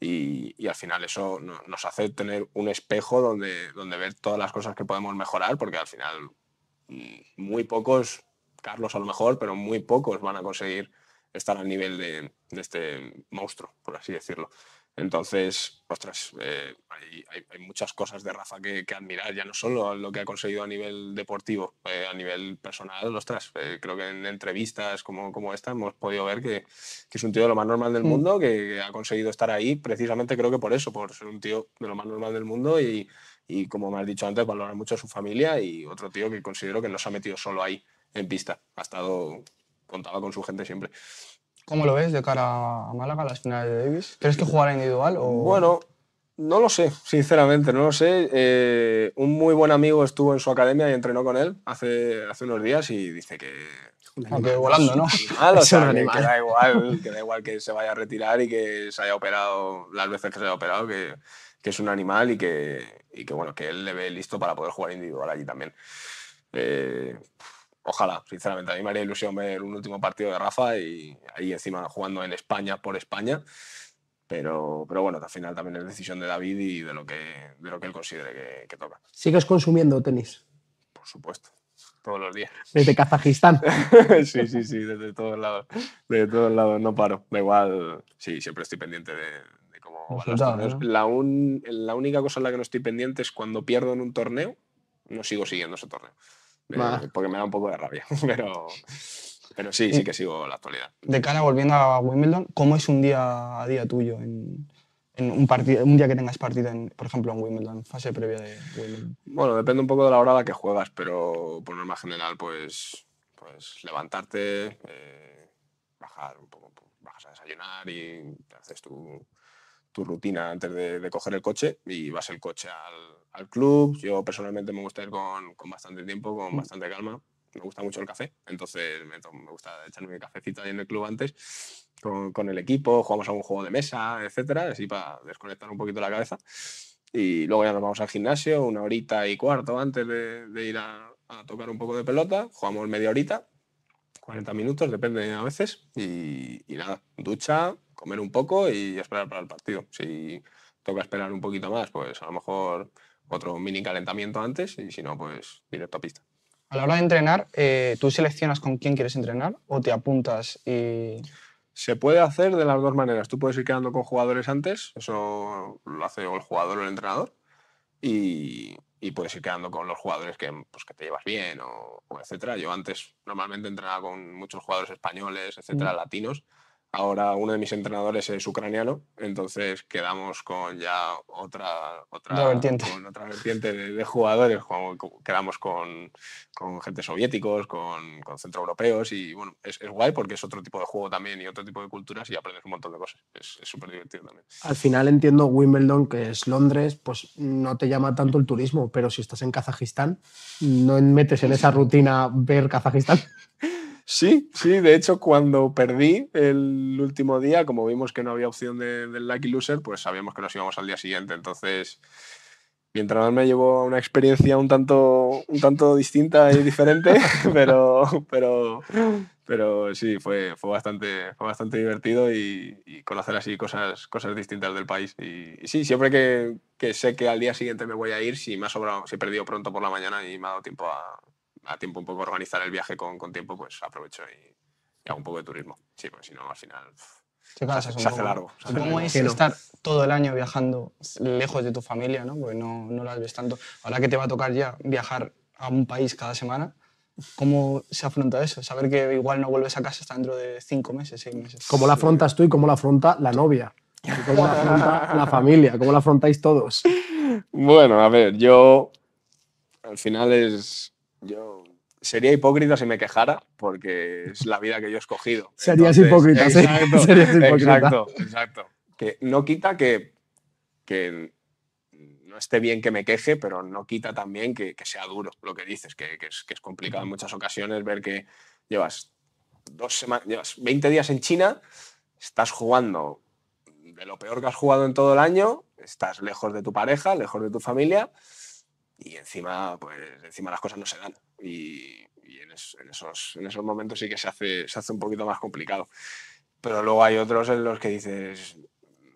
Y, y, al final eso nos hace tener un espejo donde, donde ver todas las cosas que podemos mejorar, porque al final muy pocos, Carlos a lo mejor, pero muy pocos van a conseguir estar al nivel de, este monstruo, por así decirlo. Entonces, ostras, eh, hay, muchas cosas de Rafa que, admirar, ya no solo lo que ha conseguido a nivel deportivo, eh, a nivel personal, ostras, eh, creo que en entrevistas como, como esta hemos podido ver que, que, es un tío de lo más normal del mm. mundo, que, ha conseguido estar ahí precisamente creo que por eso, por ser un tío de lo más normal del mundo y, y, como me has dicho antes, valora mucho a su familia y otro tío que considero que no se ha metido solo ahí en pista, ha estado, contaba con su gente siempre. ¿Cómo lo ves de cara a Málaga, a las finales de Davis? ¿Crees que jugará individual o...? Bueno, no lo sé, sinceramente, no lo sé. Eh, un muy buen amigo estuvo en su academia y entrenó con él hace, hace unos días y dice que... Aunque volando, ¿no? que, da igual, que da igual que se vaya a retirar y que se haya operado las veces que se haya operado, que es un animal y que, y que bueno, que él le ve listo para poder jugar individual allí también. Eh, ojalá, sinceramente, a mí me haría ilusión ver un último partido de Rafa y ahí encima jugando en España por España. Pero, pero bueno, al final también es decisión de David y de lo que, de lo que él considere que, que toca. ¿Sigues consumiendo tenis? Por supuesto todos los días. Desde Kazajistán. sí, sí, sí, desde todos lados. De todos lados, no paro. Da igual, sí, siempre estoy pendiente de, ¿eh? la, única cosa en la que no estoy pendiente es cuando pierdo en un torneo, no sigo siguiendo ese torneo. porque me da un poco de rabia. pero, pero sí, sí eh, que sigo la actualidad. De cara, volviendo a Wimbledon, ¿cómo es un día a día tuyo en, un, partido, un día que tengas partido, en, por ejemplo, en Wimbledon, fase previa de Wimbledon? Bueno, depende un poco de la hora a la que juegas, pero por norma general, pues, pues levantarte, eh, bajar un poco, bajas a desayunar y te haces tu, rutina antes de, de, coger el coche y vas el coche al, al club. Yo personalmente me gusta ir con, con, bastante tiempo, con mm. bastante calma. Me gusta mucho el café, entonces me, gusta echarme mi cafecito ahí en el club antes con, el equipo, jugamos algún juego de mesa, etcétera, así para desconectar un poquito la cabeza. Y luego ya nos vamos al gimnasio una horita y cuarto antes de, de ir a, a tocar un poco de pelota, jugamos media horita 40 minutos, depende a veces. Y, nada, ducha, comer un poco y esperar para el partido. Si toca esperar un poquito más, pues a lo mejor otro mini calentamiento antes y si no, pues directo a pista. A la hora de entrenar, eh, ¿tú seleccionas con quién quieres entrenar o te apuntas y...? Se puede hacer de las dos maneras. Tú puedes ir quedando con jugadores antes, eso lo hace el jugador o el entrenador, y, y puedes ir quedando con los jugadores que, pues, que te llevas bien o, etcétera. Yo antes normalmente entrenaba con muchos jugadores españoles, etcétera, mm. latinos, Ahora uno de mis entrenadores es ucraniano, entonces quedamos con ya otra, otra, otra vertiente, de, jugadores. Quedamos con, con gente soviéticos, con, con centroeuropeos y bueno, es, es, guay porque es otro tipo de juego también y otro tipo de culturas y aprendes un montón de cosas. Es súper divertido también. Al final entiendo Wimbledon, que es Londres, pues no te llama tanto el turismo, pero si estás en Kazajistán, no metes en esa rutina ver Kazajistán. Sí, sí, de hecho cuando perdí el último día, como vimos que no había opción del de Lucky Loser, pues sabíamos que nos íbamos al día siguiente. Entonces, mientras me llevó a una experiencia un tanto, un tanto distinta y diferente, pero, pero, pero sí, fue, fue, bastante, fue bastante divertido y, conocer así cosas, cosas distintas del país. Y, sí, siempre que, que, sé que al día siguiente me voy a ir, si me ha sobrado, si he perdido pronto por la mañana y me ha dado tiempo a, a tiempo un poco organizar el viaje con, tiempo, pues aprovecho y, hago un poco de turismo. Sí, pues si no, al final se, hace largo. ¿Cómo es estar todo el año viajando lejos de tu familia? ¿no? Porque no, no las ves tanto. Ahora que te va a tocar ya viajar a un país cada semana, ¿Cómo se afronta eso? Saber que igual no vuelves a casa hasta dentro de cinco meses, seis meses. ¿Cómo la afrontas tú y cómo la afronta la novia? ¿Cómo la afronta la familia? ¿Cómo la afrontáis todos? Bueno, a ver, yo al final es... Yo sería hipócrita si me quejara, porque es la vida que yo he escogido. Serías hipócrita, sí. Serías hipócrita. Exacto, exacto. Que no quita que, no esté bien que me queje, pero no quita también que, sea duro lo que dices, que, es, complicado en muchas ocasiones ver que llevas, dos semanas, llevas 20 días en China, estás jugando de lo peor que has jugado en todo el año, estás lejos de tu pareja, lejos de tu familia y encima, pues encima las cosas no se dan. Y, en, esos, en esos momentos sí que se hace, se hace un poquito más complicado. Pero luego hay otros en los que dices,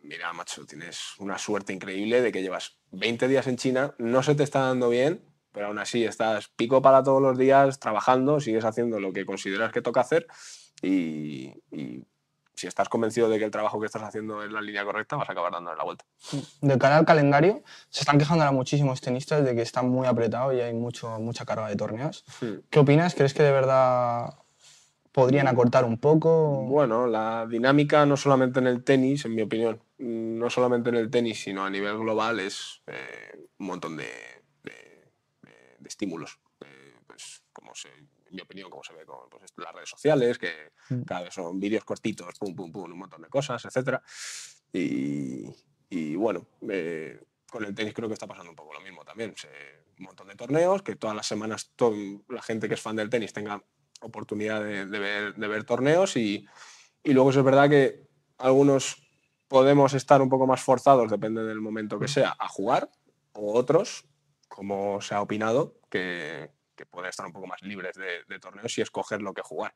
mira, macho, tienes una suerte increíble de que llevas 20 días en China, no se te está dando bien, pero aún así estás pico para todos los días trabajando, sigues haciendo lo que consideras que toca hacer y si estás convencido de que el trabajo que estás haciendo es la línea correcta, vas a acabar dándole la vuelta. Mm. De cara al calendario, se están quejando ahora muchísimos tenistas de que está muy apretado y hay mucho, mucha carga de torneos. Hmm. ¿Qué opinas? ¿Crees que de verdad podrían acortar un poco? Bueno, la dinámica no solamente en el tenis, en mi opinión, no solamente en el tenis, sino a nivel global es eh, un montón de, de, estímulos. Eh, pues como se mi opinión, como se ve con pues, las redes sociales, que mm. cada vez son vídeos cortitos, pum, pum, pum, un montón de cosas, etcétera, Y, y bueno, eh, con el tenis creo que está pasando un poco lo mismo también. un montón de torneos, que todas las semanas todo, la gente que es fan del tenis tenga oportunidad de, ver, de ver, torneos y, y luego es verdad que algunos podemos estar un poco más forzados, depende del momento que mm. sea, a jugar, o otros, como se ha opinado, que, que pueden estar un poco más libres de, torneos y escoger lo que jugar.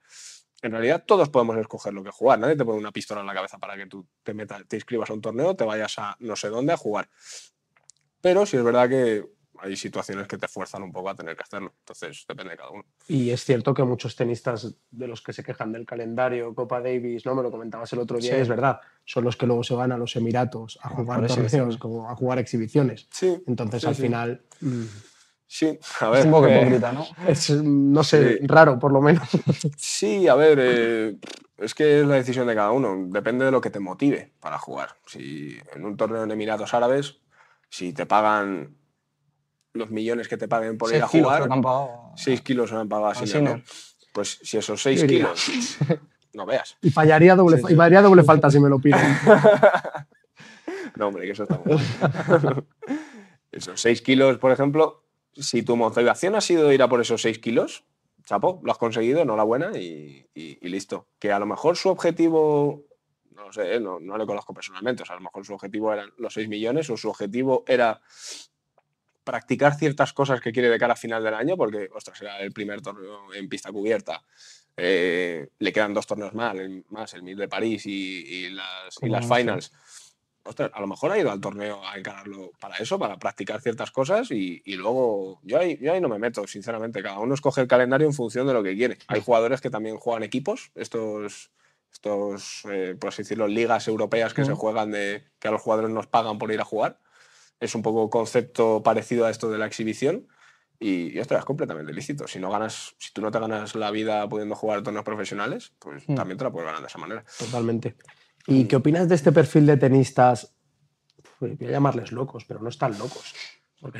En realidad todos podemos escoger lo que jugar, nadie te pone una pistola en la cabeza para que tú te, metas, te inscribas a un torneo, te vayas a no sé dónde a jugar. Pero sí es verdad que hay situaciones que te fuerzan un poco a tener que hacerlo, entonces depende de cada uno. Y es cierto que muchos tenistas de los que se quejan del calendario, Copa Davis, no me lo comentabas el otro día, es verdad, son los que luego se van a los Emiratos a ah, jugar torneos, como a jugar exhibiciones. Sí. Entonces al final... Mm. Sí, a ver. Es un poco eh, hipócrita, ¿no? Es, no sé, raro, por lo menos. Sí, a ver, eh, es que es la decisión de cada uno. Depende de lo que te motive para jugar. Si en un torneo en Emiratos Árabes, si te pagan los millones que te paguen por ir a jugar. 6 kilos se han pagado Pues si esos seis kilos. No veas. Y fallaría doble, Y fallaría doble falta si me lo piden. no, hombre, que eso está muy Esos 6 kilos, por ejemplo, si tu motivación ha sido ir a por esos 6 kilos, chapo, lo has conseguido, enhorabuena y, y listo. Que a lo mejor su objetivo, no lo sé, ¿eh? no, le conozco personalmente, o sea, a lo mejor su objetivo eran los 6 millones o su objetivo era practicar ciertas cosas que quiere de cara a final del año, porque, ostras, era el primer torneo en pista cubierta. Eh, le quedan dos torneos más, el, más el Mil de París y, las, finals a lo mejor ha ido al torneo a encararlo para eso, para practicar ciertas cosas y, luego yo ahí, yo ahí, no me meto, sinceramente. Cada uno escoge el calendario en función de lo que quiere. Hay jugadores que también juegan equipos, estos, estos eh, por así decirlo, ligas europeas que se juegan de que a los jugadores nos pagan por ir a jugar. Es un poco concepto parecido a esto de la exhibición. Y, esto ostras, es completamente lícito. Si no ganas, si tú no te ganas la vida pudiendo jugar torneos profesionales, pues mm. también te la puedes ganar de esa manera. Totalmente. ¿Y qué opinas de este perfil de tenistas? Pues voy a llamarles locos, pero no están locos.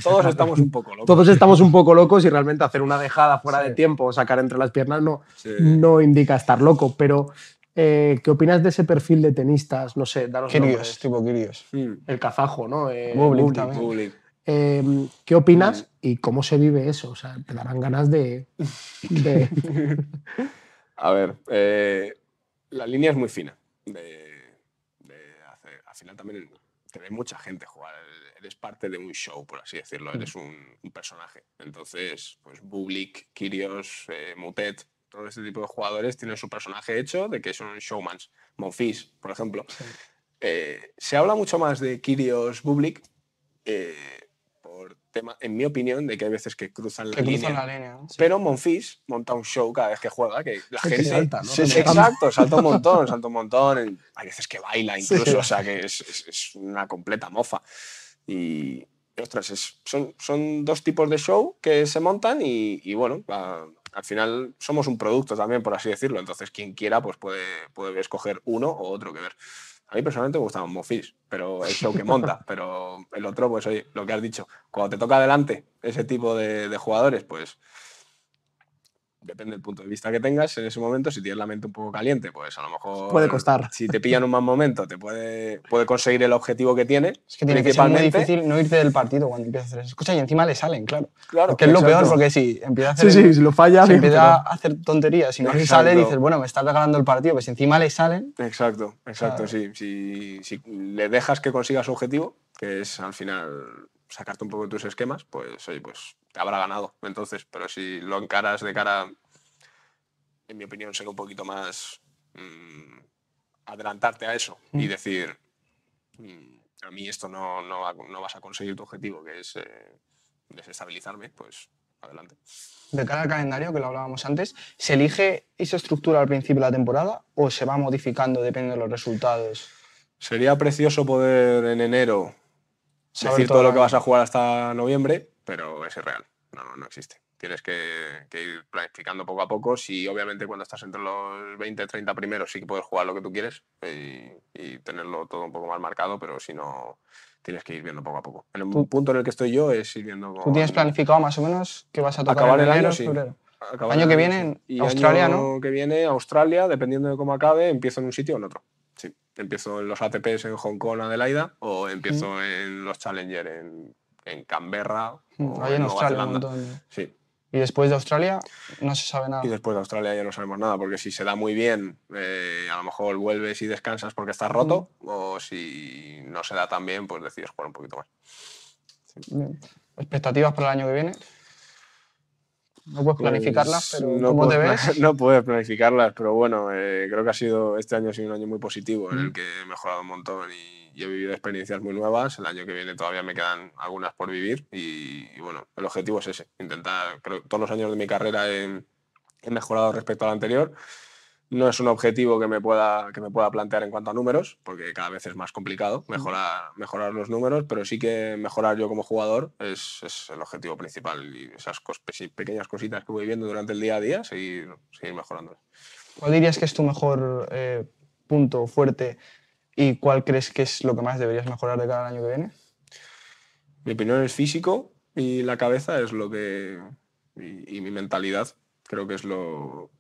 todos estamos un poco locos. Todos estamos un poco locos y realmente hacer una dejada fuera de tiempo o sacar entre las piernas no, no indica estar loco. Pero, eh, ¿qué opinas de ese perfil de tenistas? No sé, daros Quirios, tipo hmm. El kazajo, ¿no? Eh, también. Em, ¿Qué opinas y cómo se vive eso? O sea, te darán ganas de... de... A ver, eh, la línea es muy fina al final también te ve mucha gente jugar. Eres parte de un show, por así decirlo. Eres mm. un, personaje. Entonces, pues Bublik, Kirios, eh, Mutet, todo este tipo de jugadores tienen su personaje hecho de que son showmans. Monfils, por ejemplo. Eh, se habla mucho más de Kirios Bublik. Eh, en mi opinión, de que hay veces que cruzan la línea. Pero Monfis monta un show cada vez que juega, que la gente. salta, ¿no? exacto, salta un montón, salta un montón. Hay veces que baila incluso, o sea que es, una completa mofa. Y. Ostras, son, son dos tipos de show que se montan y, bueno, al final somos un producto también, por así decirlo. Entonces, quien quiera, pues puede, puede escoger uno o otro que ver. A mí personalmente me gustaban Mofis, pero es show que monta. pero el otro, pues oye, lo que has dicho, cuando te toca adelante ese tipo de jugadores, pues depende del punto de vista que tengas en ese momento, si tienes la mente un poco caliente, pues a lo mejor... Puede costar. Si te pillan un mal momento, te puede, puede conseguir el objetivo que tiene. Es que tiene que ser muy difícil no irte del partido cuando empiezas a hacer eso. Escucha, y encima le salen, claro. Claro. Que es lo peor, porque si empieza a hacer... si lo falla empieza a hacer tonterías y no le sale, dices, bueno, me estás regalando el partido, pues encima le salen... Exacto, exacto, sí. Si, si le dejas que consiga su objetivo, que es al final sacarte un poco de tus esquemas, pues pues te habrá ganado. Entonces, pero si lo encaras de cara, en mi opinión, será un poquito más mm, adelantarte a eso y mm. decir, mm, a mí esto no, vas a conseguir tu objetivo, que es eh, desestabilizarme, pues adelante. De cara al calendario, que lo hablábamos antes, ¿se elige esa estructura al principio de la temporada o se va modificando dependiendo de los resultados? Sería precioso poder en enero decir todo, lo que vas a jugar hasta noviembre, pero es irreal. No, no existe. Tienes que, ir planificando poco a poco. Si obviamente cuando estás entre los 20, 30 primeros sí que puedes jugar lo que tú quieres y, tenerlo todo un poco más marcado, pero si no, tienes que ir viendo poco a poco. En el punto en el que estoy yo es ir viendo... ¿Tú tienes planificado más o menos que vas a tocar acabar el, año? Sí. año que viene, y Australia, año que viene, Australia, dependiendo de cómo acabe, empiezo en un sitio o en otro empiezo en los ATPs en Hong Kong, Adelaida, o empiezo en los Challenger en, Canberra. O en, Australia, Sí. Y después de Australia no se sabe nada. Y después de Australia ya no sabemos nada, porque si se da muy bien, eh, a lo mejor vuelves y descansas porque estás roto, o si no se da tan bien, pues decides jugar un poquito más. ¿Expectativas para el año que viene? No puedes pues planificarlas, pero no ¿cómo No puedes planificarlas, pero bueno, eh, creo que ha sido, este año ha sido un año muy positivo, en el mm. que he mejorado un montón y, he vivido experiencias muy nuevas. El año que viene todavía me quedan algunas por vivir y, bueno, el objetivo es ese, intentar, creo, todos los años de mi carrera he, he mejorado respecto al anterior no es un objetivo que me pueda, que me pueda plantear en cuanto a números, porque cada vez es más complicado mejorar, mejorar los números, pero sí que mejorar yo como jugador es, es el objetivo principal y esas cos, pequeñas cositas que voy viendo durante el día a día, seguir, seguir mejorando ¿Cuál dirías que es tu mejor eh, punto fuerte y cuál crees que es lo que más deberías mejorar de cada año que viene? Mi opinión es físico y la cabeza es lo que... y, y mi mentalidad creo que es lo...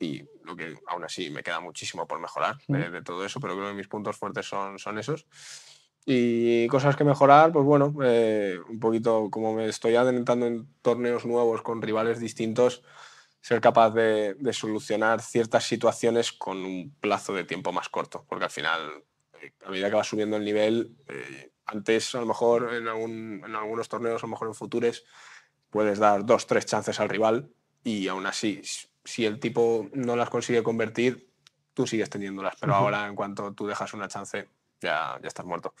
Y, lo que aún así me queda muchísimo por mejorar mm. de, todo eso, pero creo que mis puntos fuertes son, son esos. Y cosas que mejorar, pues bueno, eh, un poquito como me estoy adentrando en torneos nuevos con rivales distintos, ser capaz de, solucionar ciertas situaciones con un plazo de tiempo más corto, porque al final, eh, a medida que va subiendo el nivel, eh, antes a lo mejor en, algún, en algunos torneos, a lo mejor en futuros, puedes dar dos, tres chances al rival y aún así si el tipo no las consigue convertir, tú sigues teniéndolas. Pero ahora, en cuanto tú dejas una chance, ya, ya estás muerto.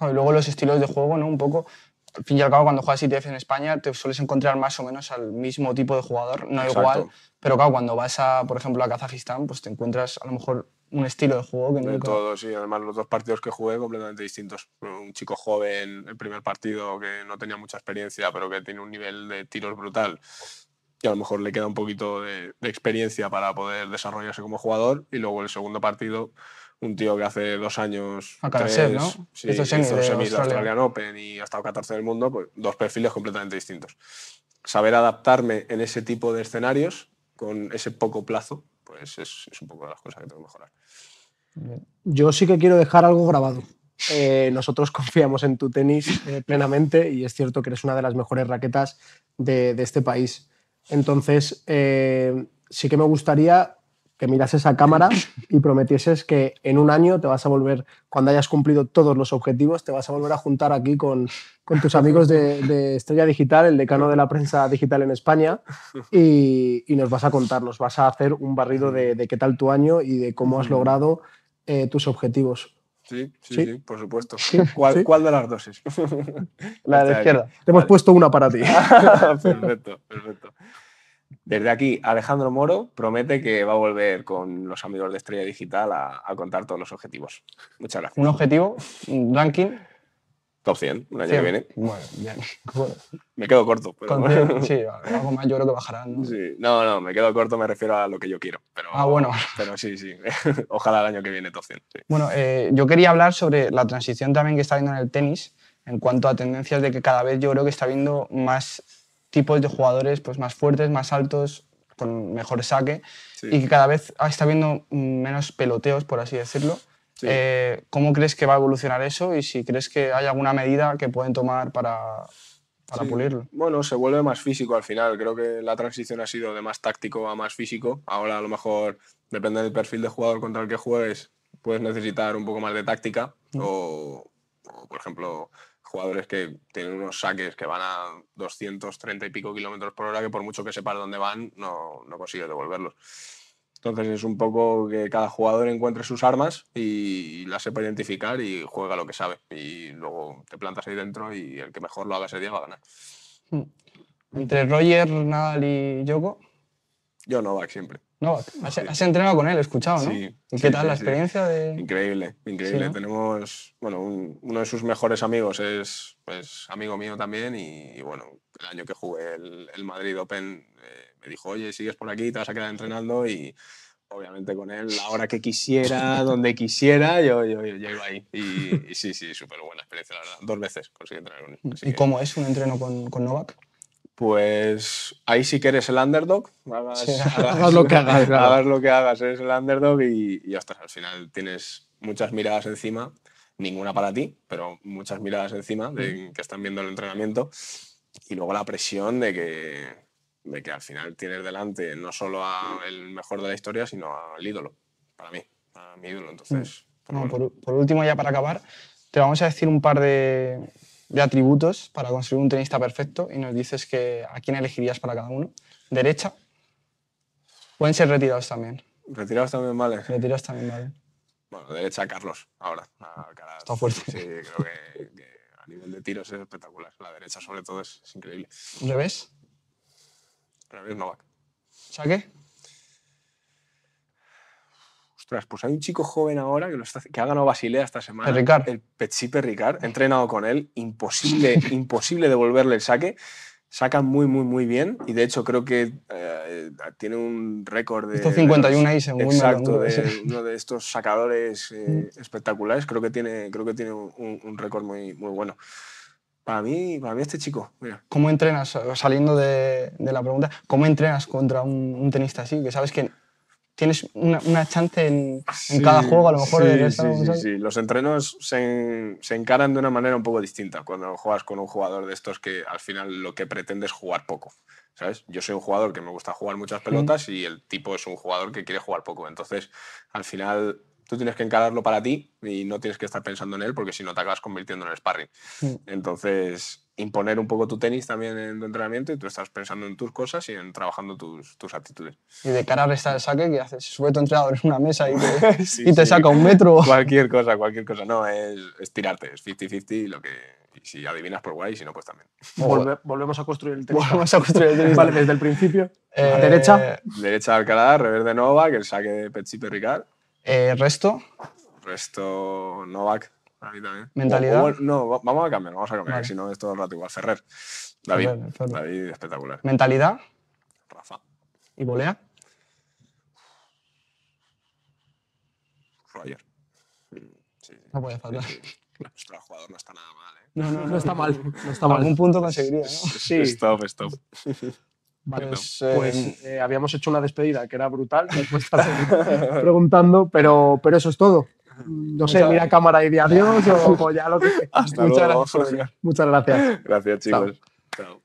Y luego los estilos de juego, ¿no? Un poco. Al fin y al cabo, cuando juegas ITF en España, te sueles encontrar más o menos al mismo tipo de jugador, no igual. Pero claro, cuando vas, a, por ejemplo, a Kazajistán, pues te encuentras a lo mejor un estilo de juego que no. De todos todo, Además, los dos partidos que jugué completamente distintos. Un chico joven, el primer partido que no tenía mucha experiencia, pero que tiene un nivel de tiros brutal y a lo mejor le queda un poquito de, de, experiencia para poder desarrollarse como jugador. Y luego el segundo partido, un tío que hace dos años tres, ser, ¿no? sí, hizo semis de Australia. Australian Open y ha estado 14 del mundo, pues dos perfiles completamente distintos. Saber adaptarme en ese tipo de escenarios con ese poco plazo, pues es, es un poco de las cosas que tengo que mejorar. Yo sí que quiero dejar algo grabado. Eh, nosotros confiamos en tu tenis eh, plenamente y es cierto que eres una de las mejores raquetas de, de este país. Entonces, eh, sí que me gustaría que mirases a cámara y prometieses que en un año te vas a volver, cuando hayas cumplido todos los objetivos, te vas a volver a juntar aquí con, tus amigos de, Estrella Digital, el decano de la prensa digital en España, y, nos vas a contar, nos vas a hacer un barrido de, qué tal tu año y de cómo has logrado eh, tus objetivos. Sí, sí, por supuesto. ¿Cuál, de las dosis? La de la izquierda. Te hemos puesto una para ti. perfecto, perfecto. Desde aquí, Alejandro Moro promete que va a volver con los amigos de Estrella Digital a, a contar todos los objetivos. Muchas gracias. Un objetivo, un ranking top 100 ¿Un año que viene. Bueno, bien. Me quedo corto. Pero Sí, algo más yo creo que bajarán. ¿no? ¿no? me quedo corto, me refiero a lo que yo quiero. Pero, ah, bueno. Pero sí, sí. Ojalá el año que viene top 100. Bueno, eh, yo quería hablar sobre la transición también que está habiendo en el tenis en cuanto a tendencias de que cada vez yo creo que está habiendo más tipos de jugadores pues más fuertes, más altos, con mejor saque y que cada vez está habiendo menos peloteos, por así decirlo. Eh, ¿Cómo crees que va a evolucionar eso y si crees que hay alguna medida que pueden tomar para, para pulirlo? Bueno, se vuelve más físico al final. Creo que la transición ha sido de más táctico a más físico. Ahora a lo mejor depende del perfil de jugador contra el que juegues, puedes necesitar un poco más de táctica mm. o, por ejemplo, jugadores que tienen unos saques que van a 230 y pico kilómetros por hora que por mucho que sepas dónde van, no, no consigues devolverlos. Entonces es un poco que cada jugador encuentre sus armas y las sepa identificar y juega lo que sabe. Y luego te plantas ahí dentro y el que mejor lo haga ese día va a ganar. Hmm. Entre Roger, Nadal y Yoko. Yo Novak siempre. No, has, entrenado con él, he escuchado, ¿no? Sí. ¿Y qué tal la experiencia? De... Increíble, increíble. Tenemos, bueno, uno de sus mejores amigos es pues, amigo mío también y, bueno, el año que jugué el Madrid Open eh, me dijo, oye, sigues por aquí, te vas a quedar entrenando y obviamente con él la hora que quisiera, donde quisiera, yo, yo, iba ahí. Y, sí, sí, súper buena experiencia, la verdad. Dos veces conseguí entrenar con él. ¿Y cómo es un entreno con, con Novak? Pues ahí sí que eres el underdog. Hagas, lo que hagas. Hagas lo que hagas, eres el underdog y, y ostras, al final tienes muchas miradas encima, ninguna para ti, pero muchas miradas encima de mm. que están viendo el entrenamiento. Y luego la presión de que de que al final tienes delante no solo al mejor de la historia, sino al ídolo, para mí, a mi ídolo. Entonces, mm. por, por, último, ya para acabar, te vamos a decir un par de, de, atributos para conseguir un tenista perfecto y nos dices que a quién elegirías para cada uno. Derecha. Pueden ser retirados también. Retirados también vale. Retirados también vale. Bueno, derecha a Carlos, ahora. A Está fuerte. Sí, creo que, a nivel de tiros es espectacular. La derecha sobre todo es, es increíble. ¿Revés? a ¿Saque? Ostras, pues hay un chico joven ahora que, lo está, que ha ganado Basilea esta semana. El Ricard. El Pechipe Ricard. He entrenado con él. Imposible, imposible devolverle el saque. Saca muy, muy, muy bien. Y de hecho creo que eh, tiene un récord de... 51 ahí, según Exacto, de uno de estos sacadores eh, mm. espectaculares. Creo que tiene, creo que tiene un, un récord muy, muy bueno para mí, para este chico. Mira. ¿Cómo entrenas, saliendo de, la pregunta, cómo entrenas contra un, tenista así? Que sabes que tienes una, chance en, cada juego, a lo mejor. de sí, sí, Los entrenos se, se, encaran de una manera un poco distinta cuando juegas con un jugador de estos que al final lo que pretende es jugar poco. ¿Sabes? Yo soy un jugador que me gusta jugar muchas mm. pelotas y el tipo es un jugador que quiere jugar poco. Entonces, al final tú tienes que encararlo para ti y no tienes que estar pensando en él porque si no te acabas convirtiendo en sparring. Mm. Entonces, imponer un poco tu tenis también en tu entrenamiento y tú estás pensando en tus cosas y en trabajando tus, tus actitudes. Y de cara a saque, ¿qué haces? Sube tu entrenador en una mesa y te, te saca un metro. Cualquier cosa, cualquier cosa. No, es, es tirarte, es 50-50 lo que... si adivinas, por pues guay, si no, pues también. volvemos a construir el tenis. Volvemos a construir el tenis. vale, desde el principio. Eh, derecha. derecha. al Alcalá, revés de que el saque de Petsi Ricard eh, ¿Resto? Resto Novak, A mí también. ¿Mentalidad? no, vamos a cambiar, vamos a cambiar, si no es todo el rato igual. Ferrer. David, Ferrer, David espectacular. ¿Mentalidad? Rafa. ¿Y volea? Roger. Sí, no puede faltar. Nuestro jugador no está nada mal. ¿eh? No, no, no, está mal. No está mal. Un punto conseguiría, ¿no? Sí. Stop, stop. pues, eh, pues eh, habíamos hecho una despedida que era brutal, después preguntando, pero, pero eso es todo. No sé, mira cámara y di adiós o, o ya lo que Hasta Muchas luego. gracias. Muchas gracias. Gracias, chicos. Chao.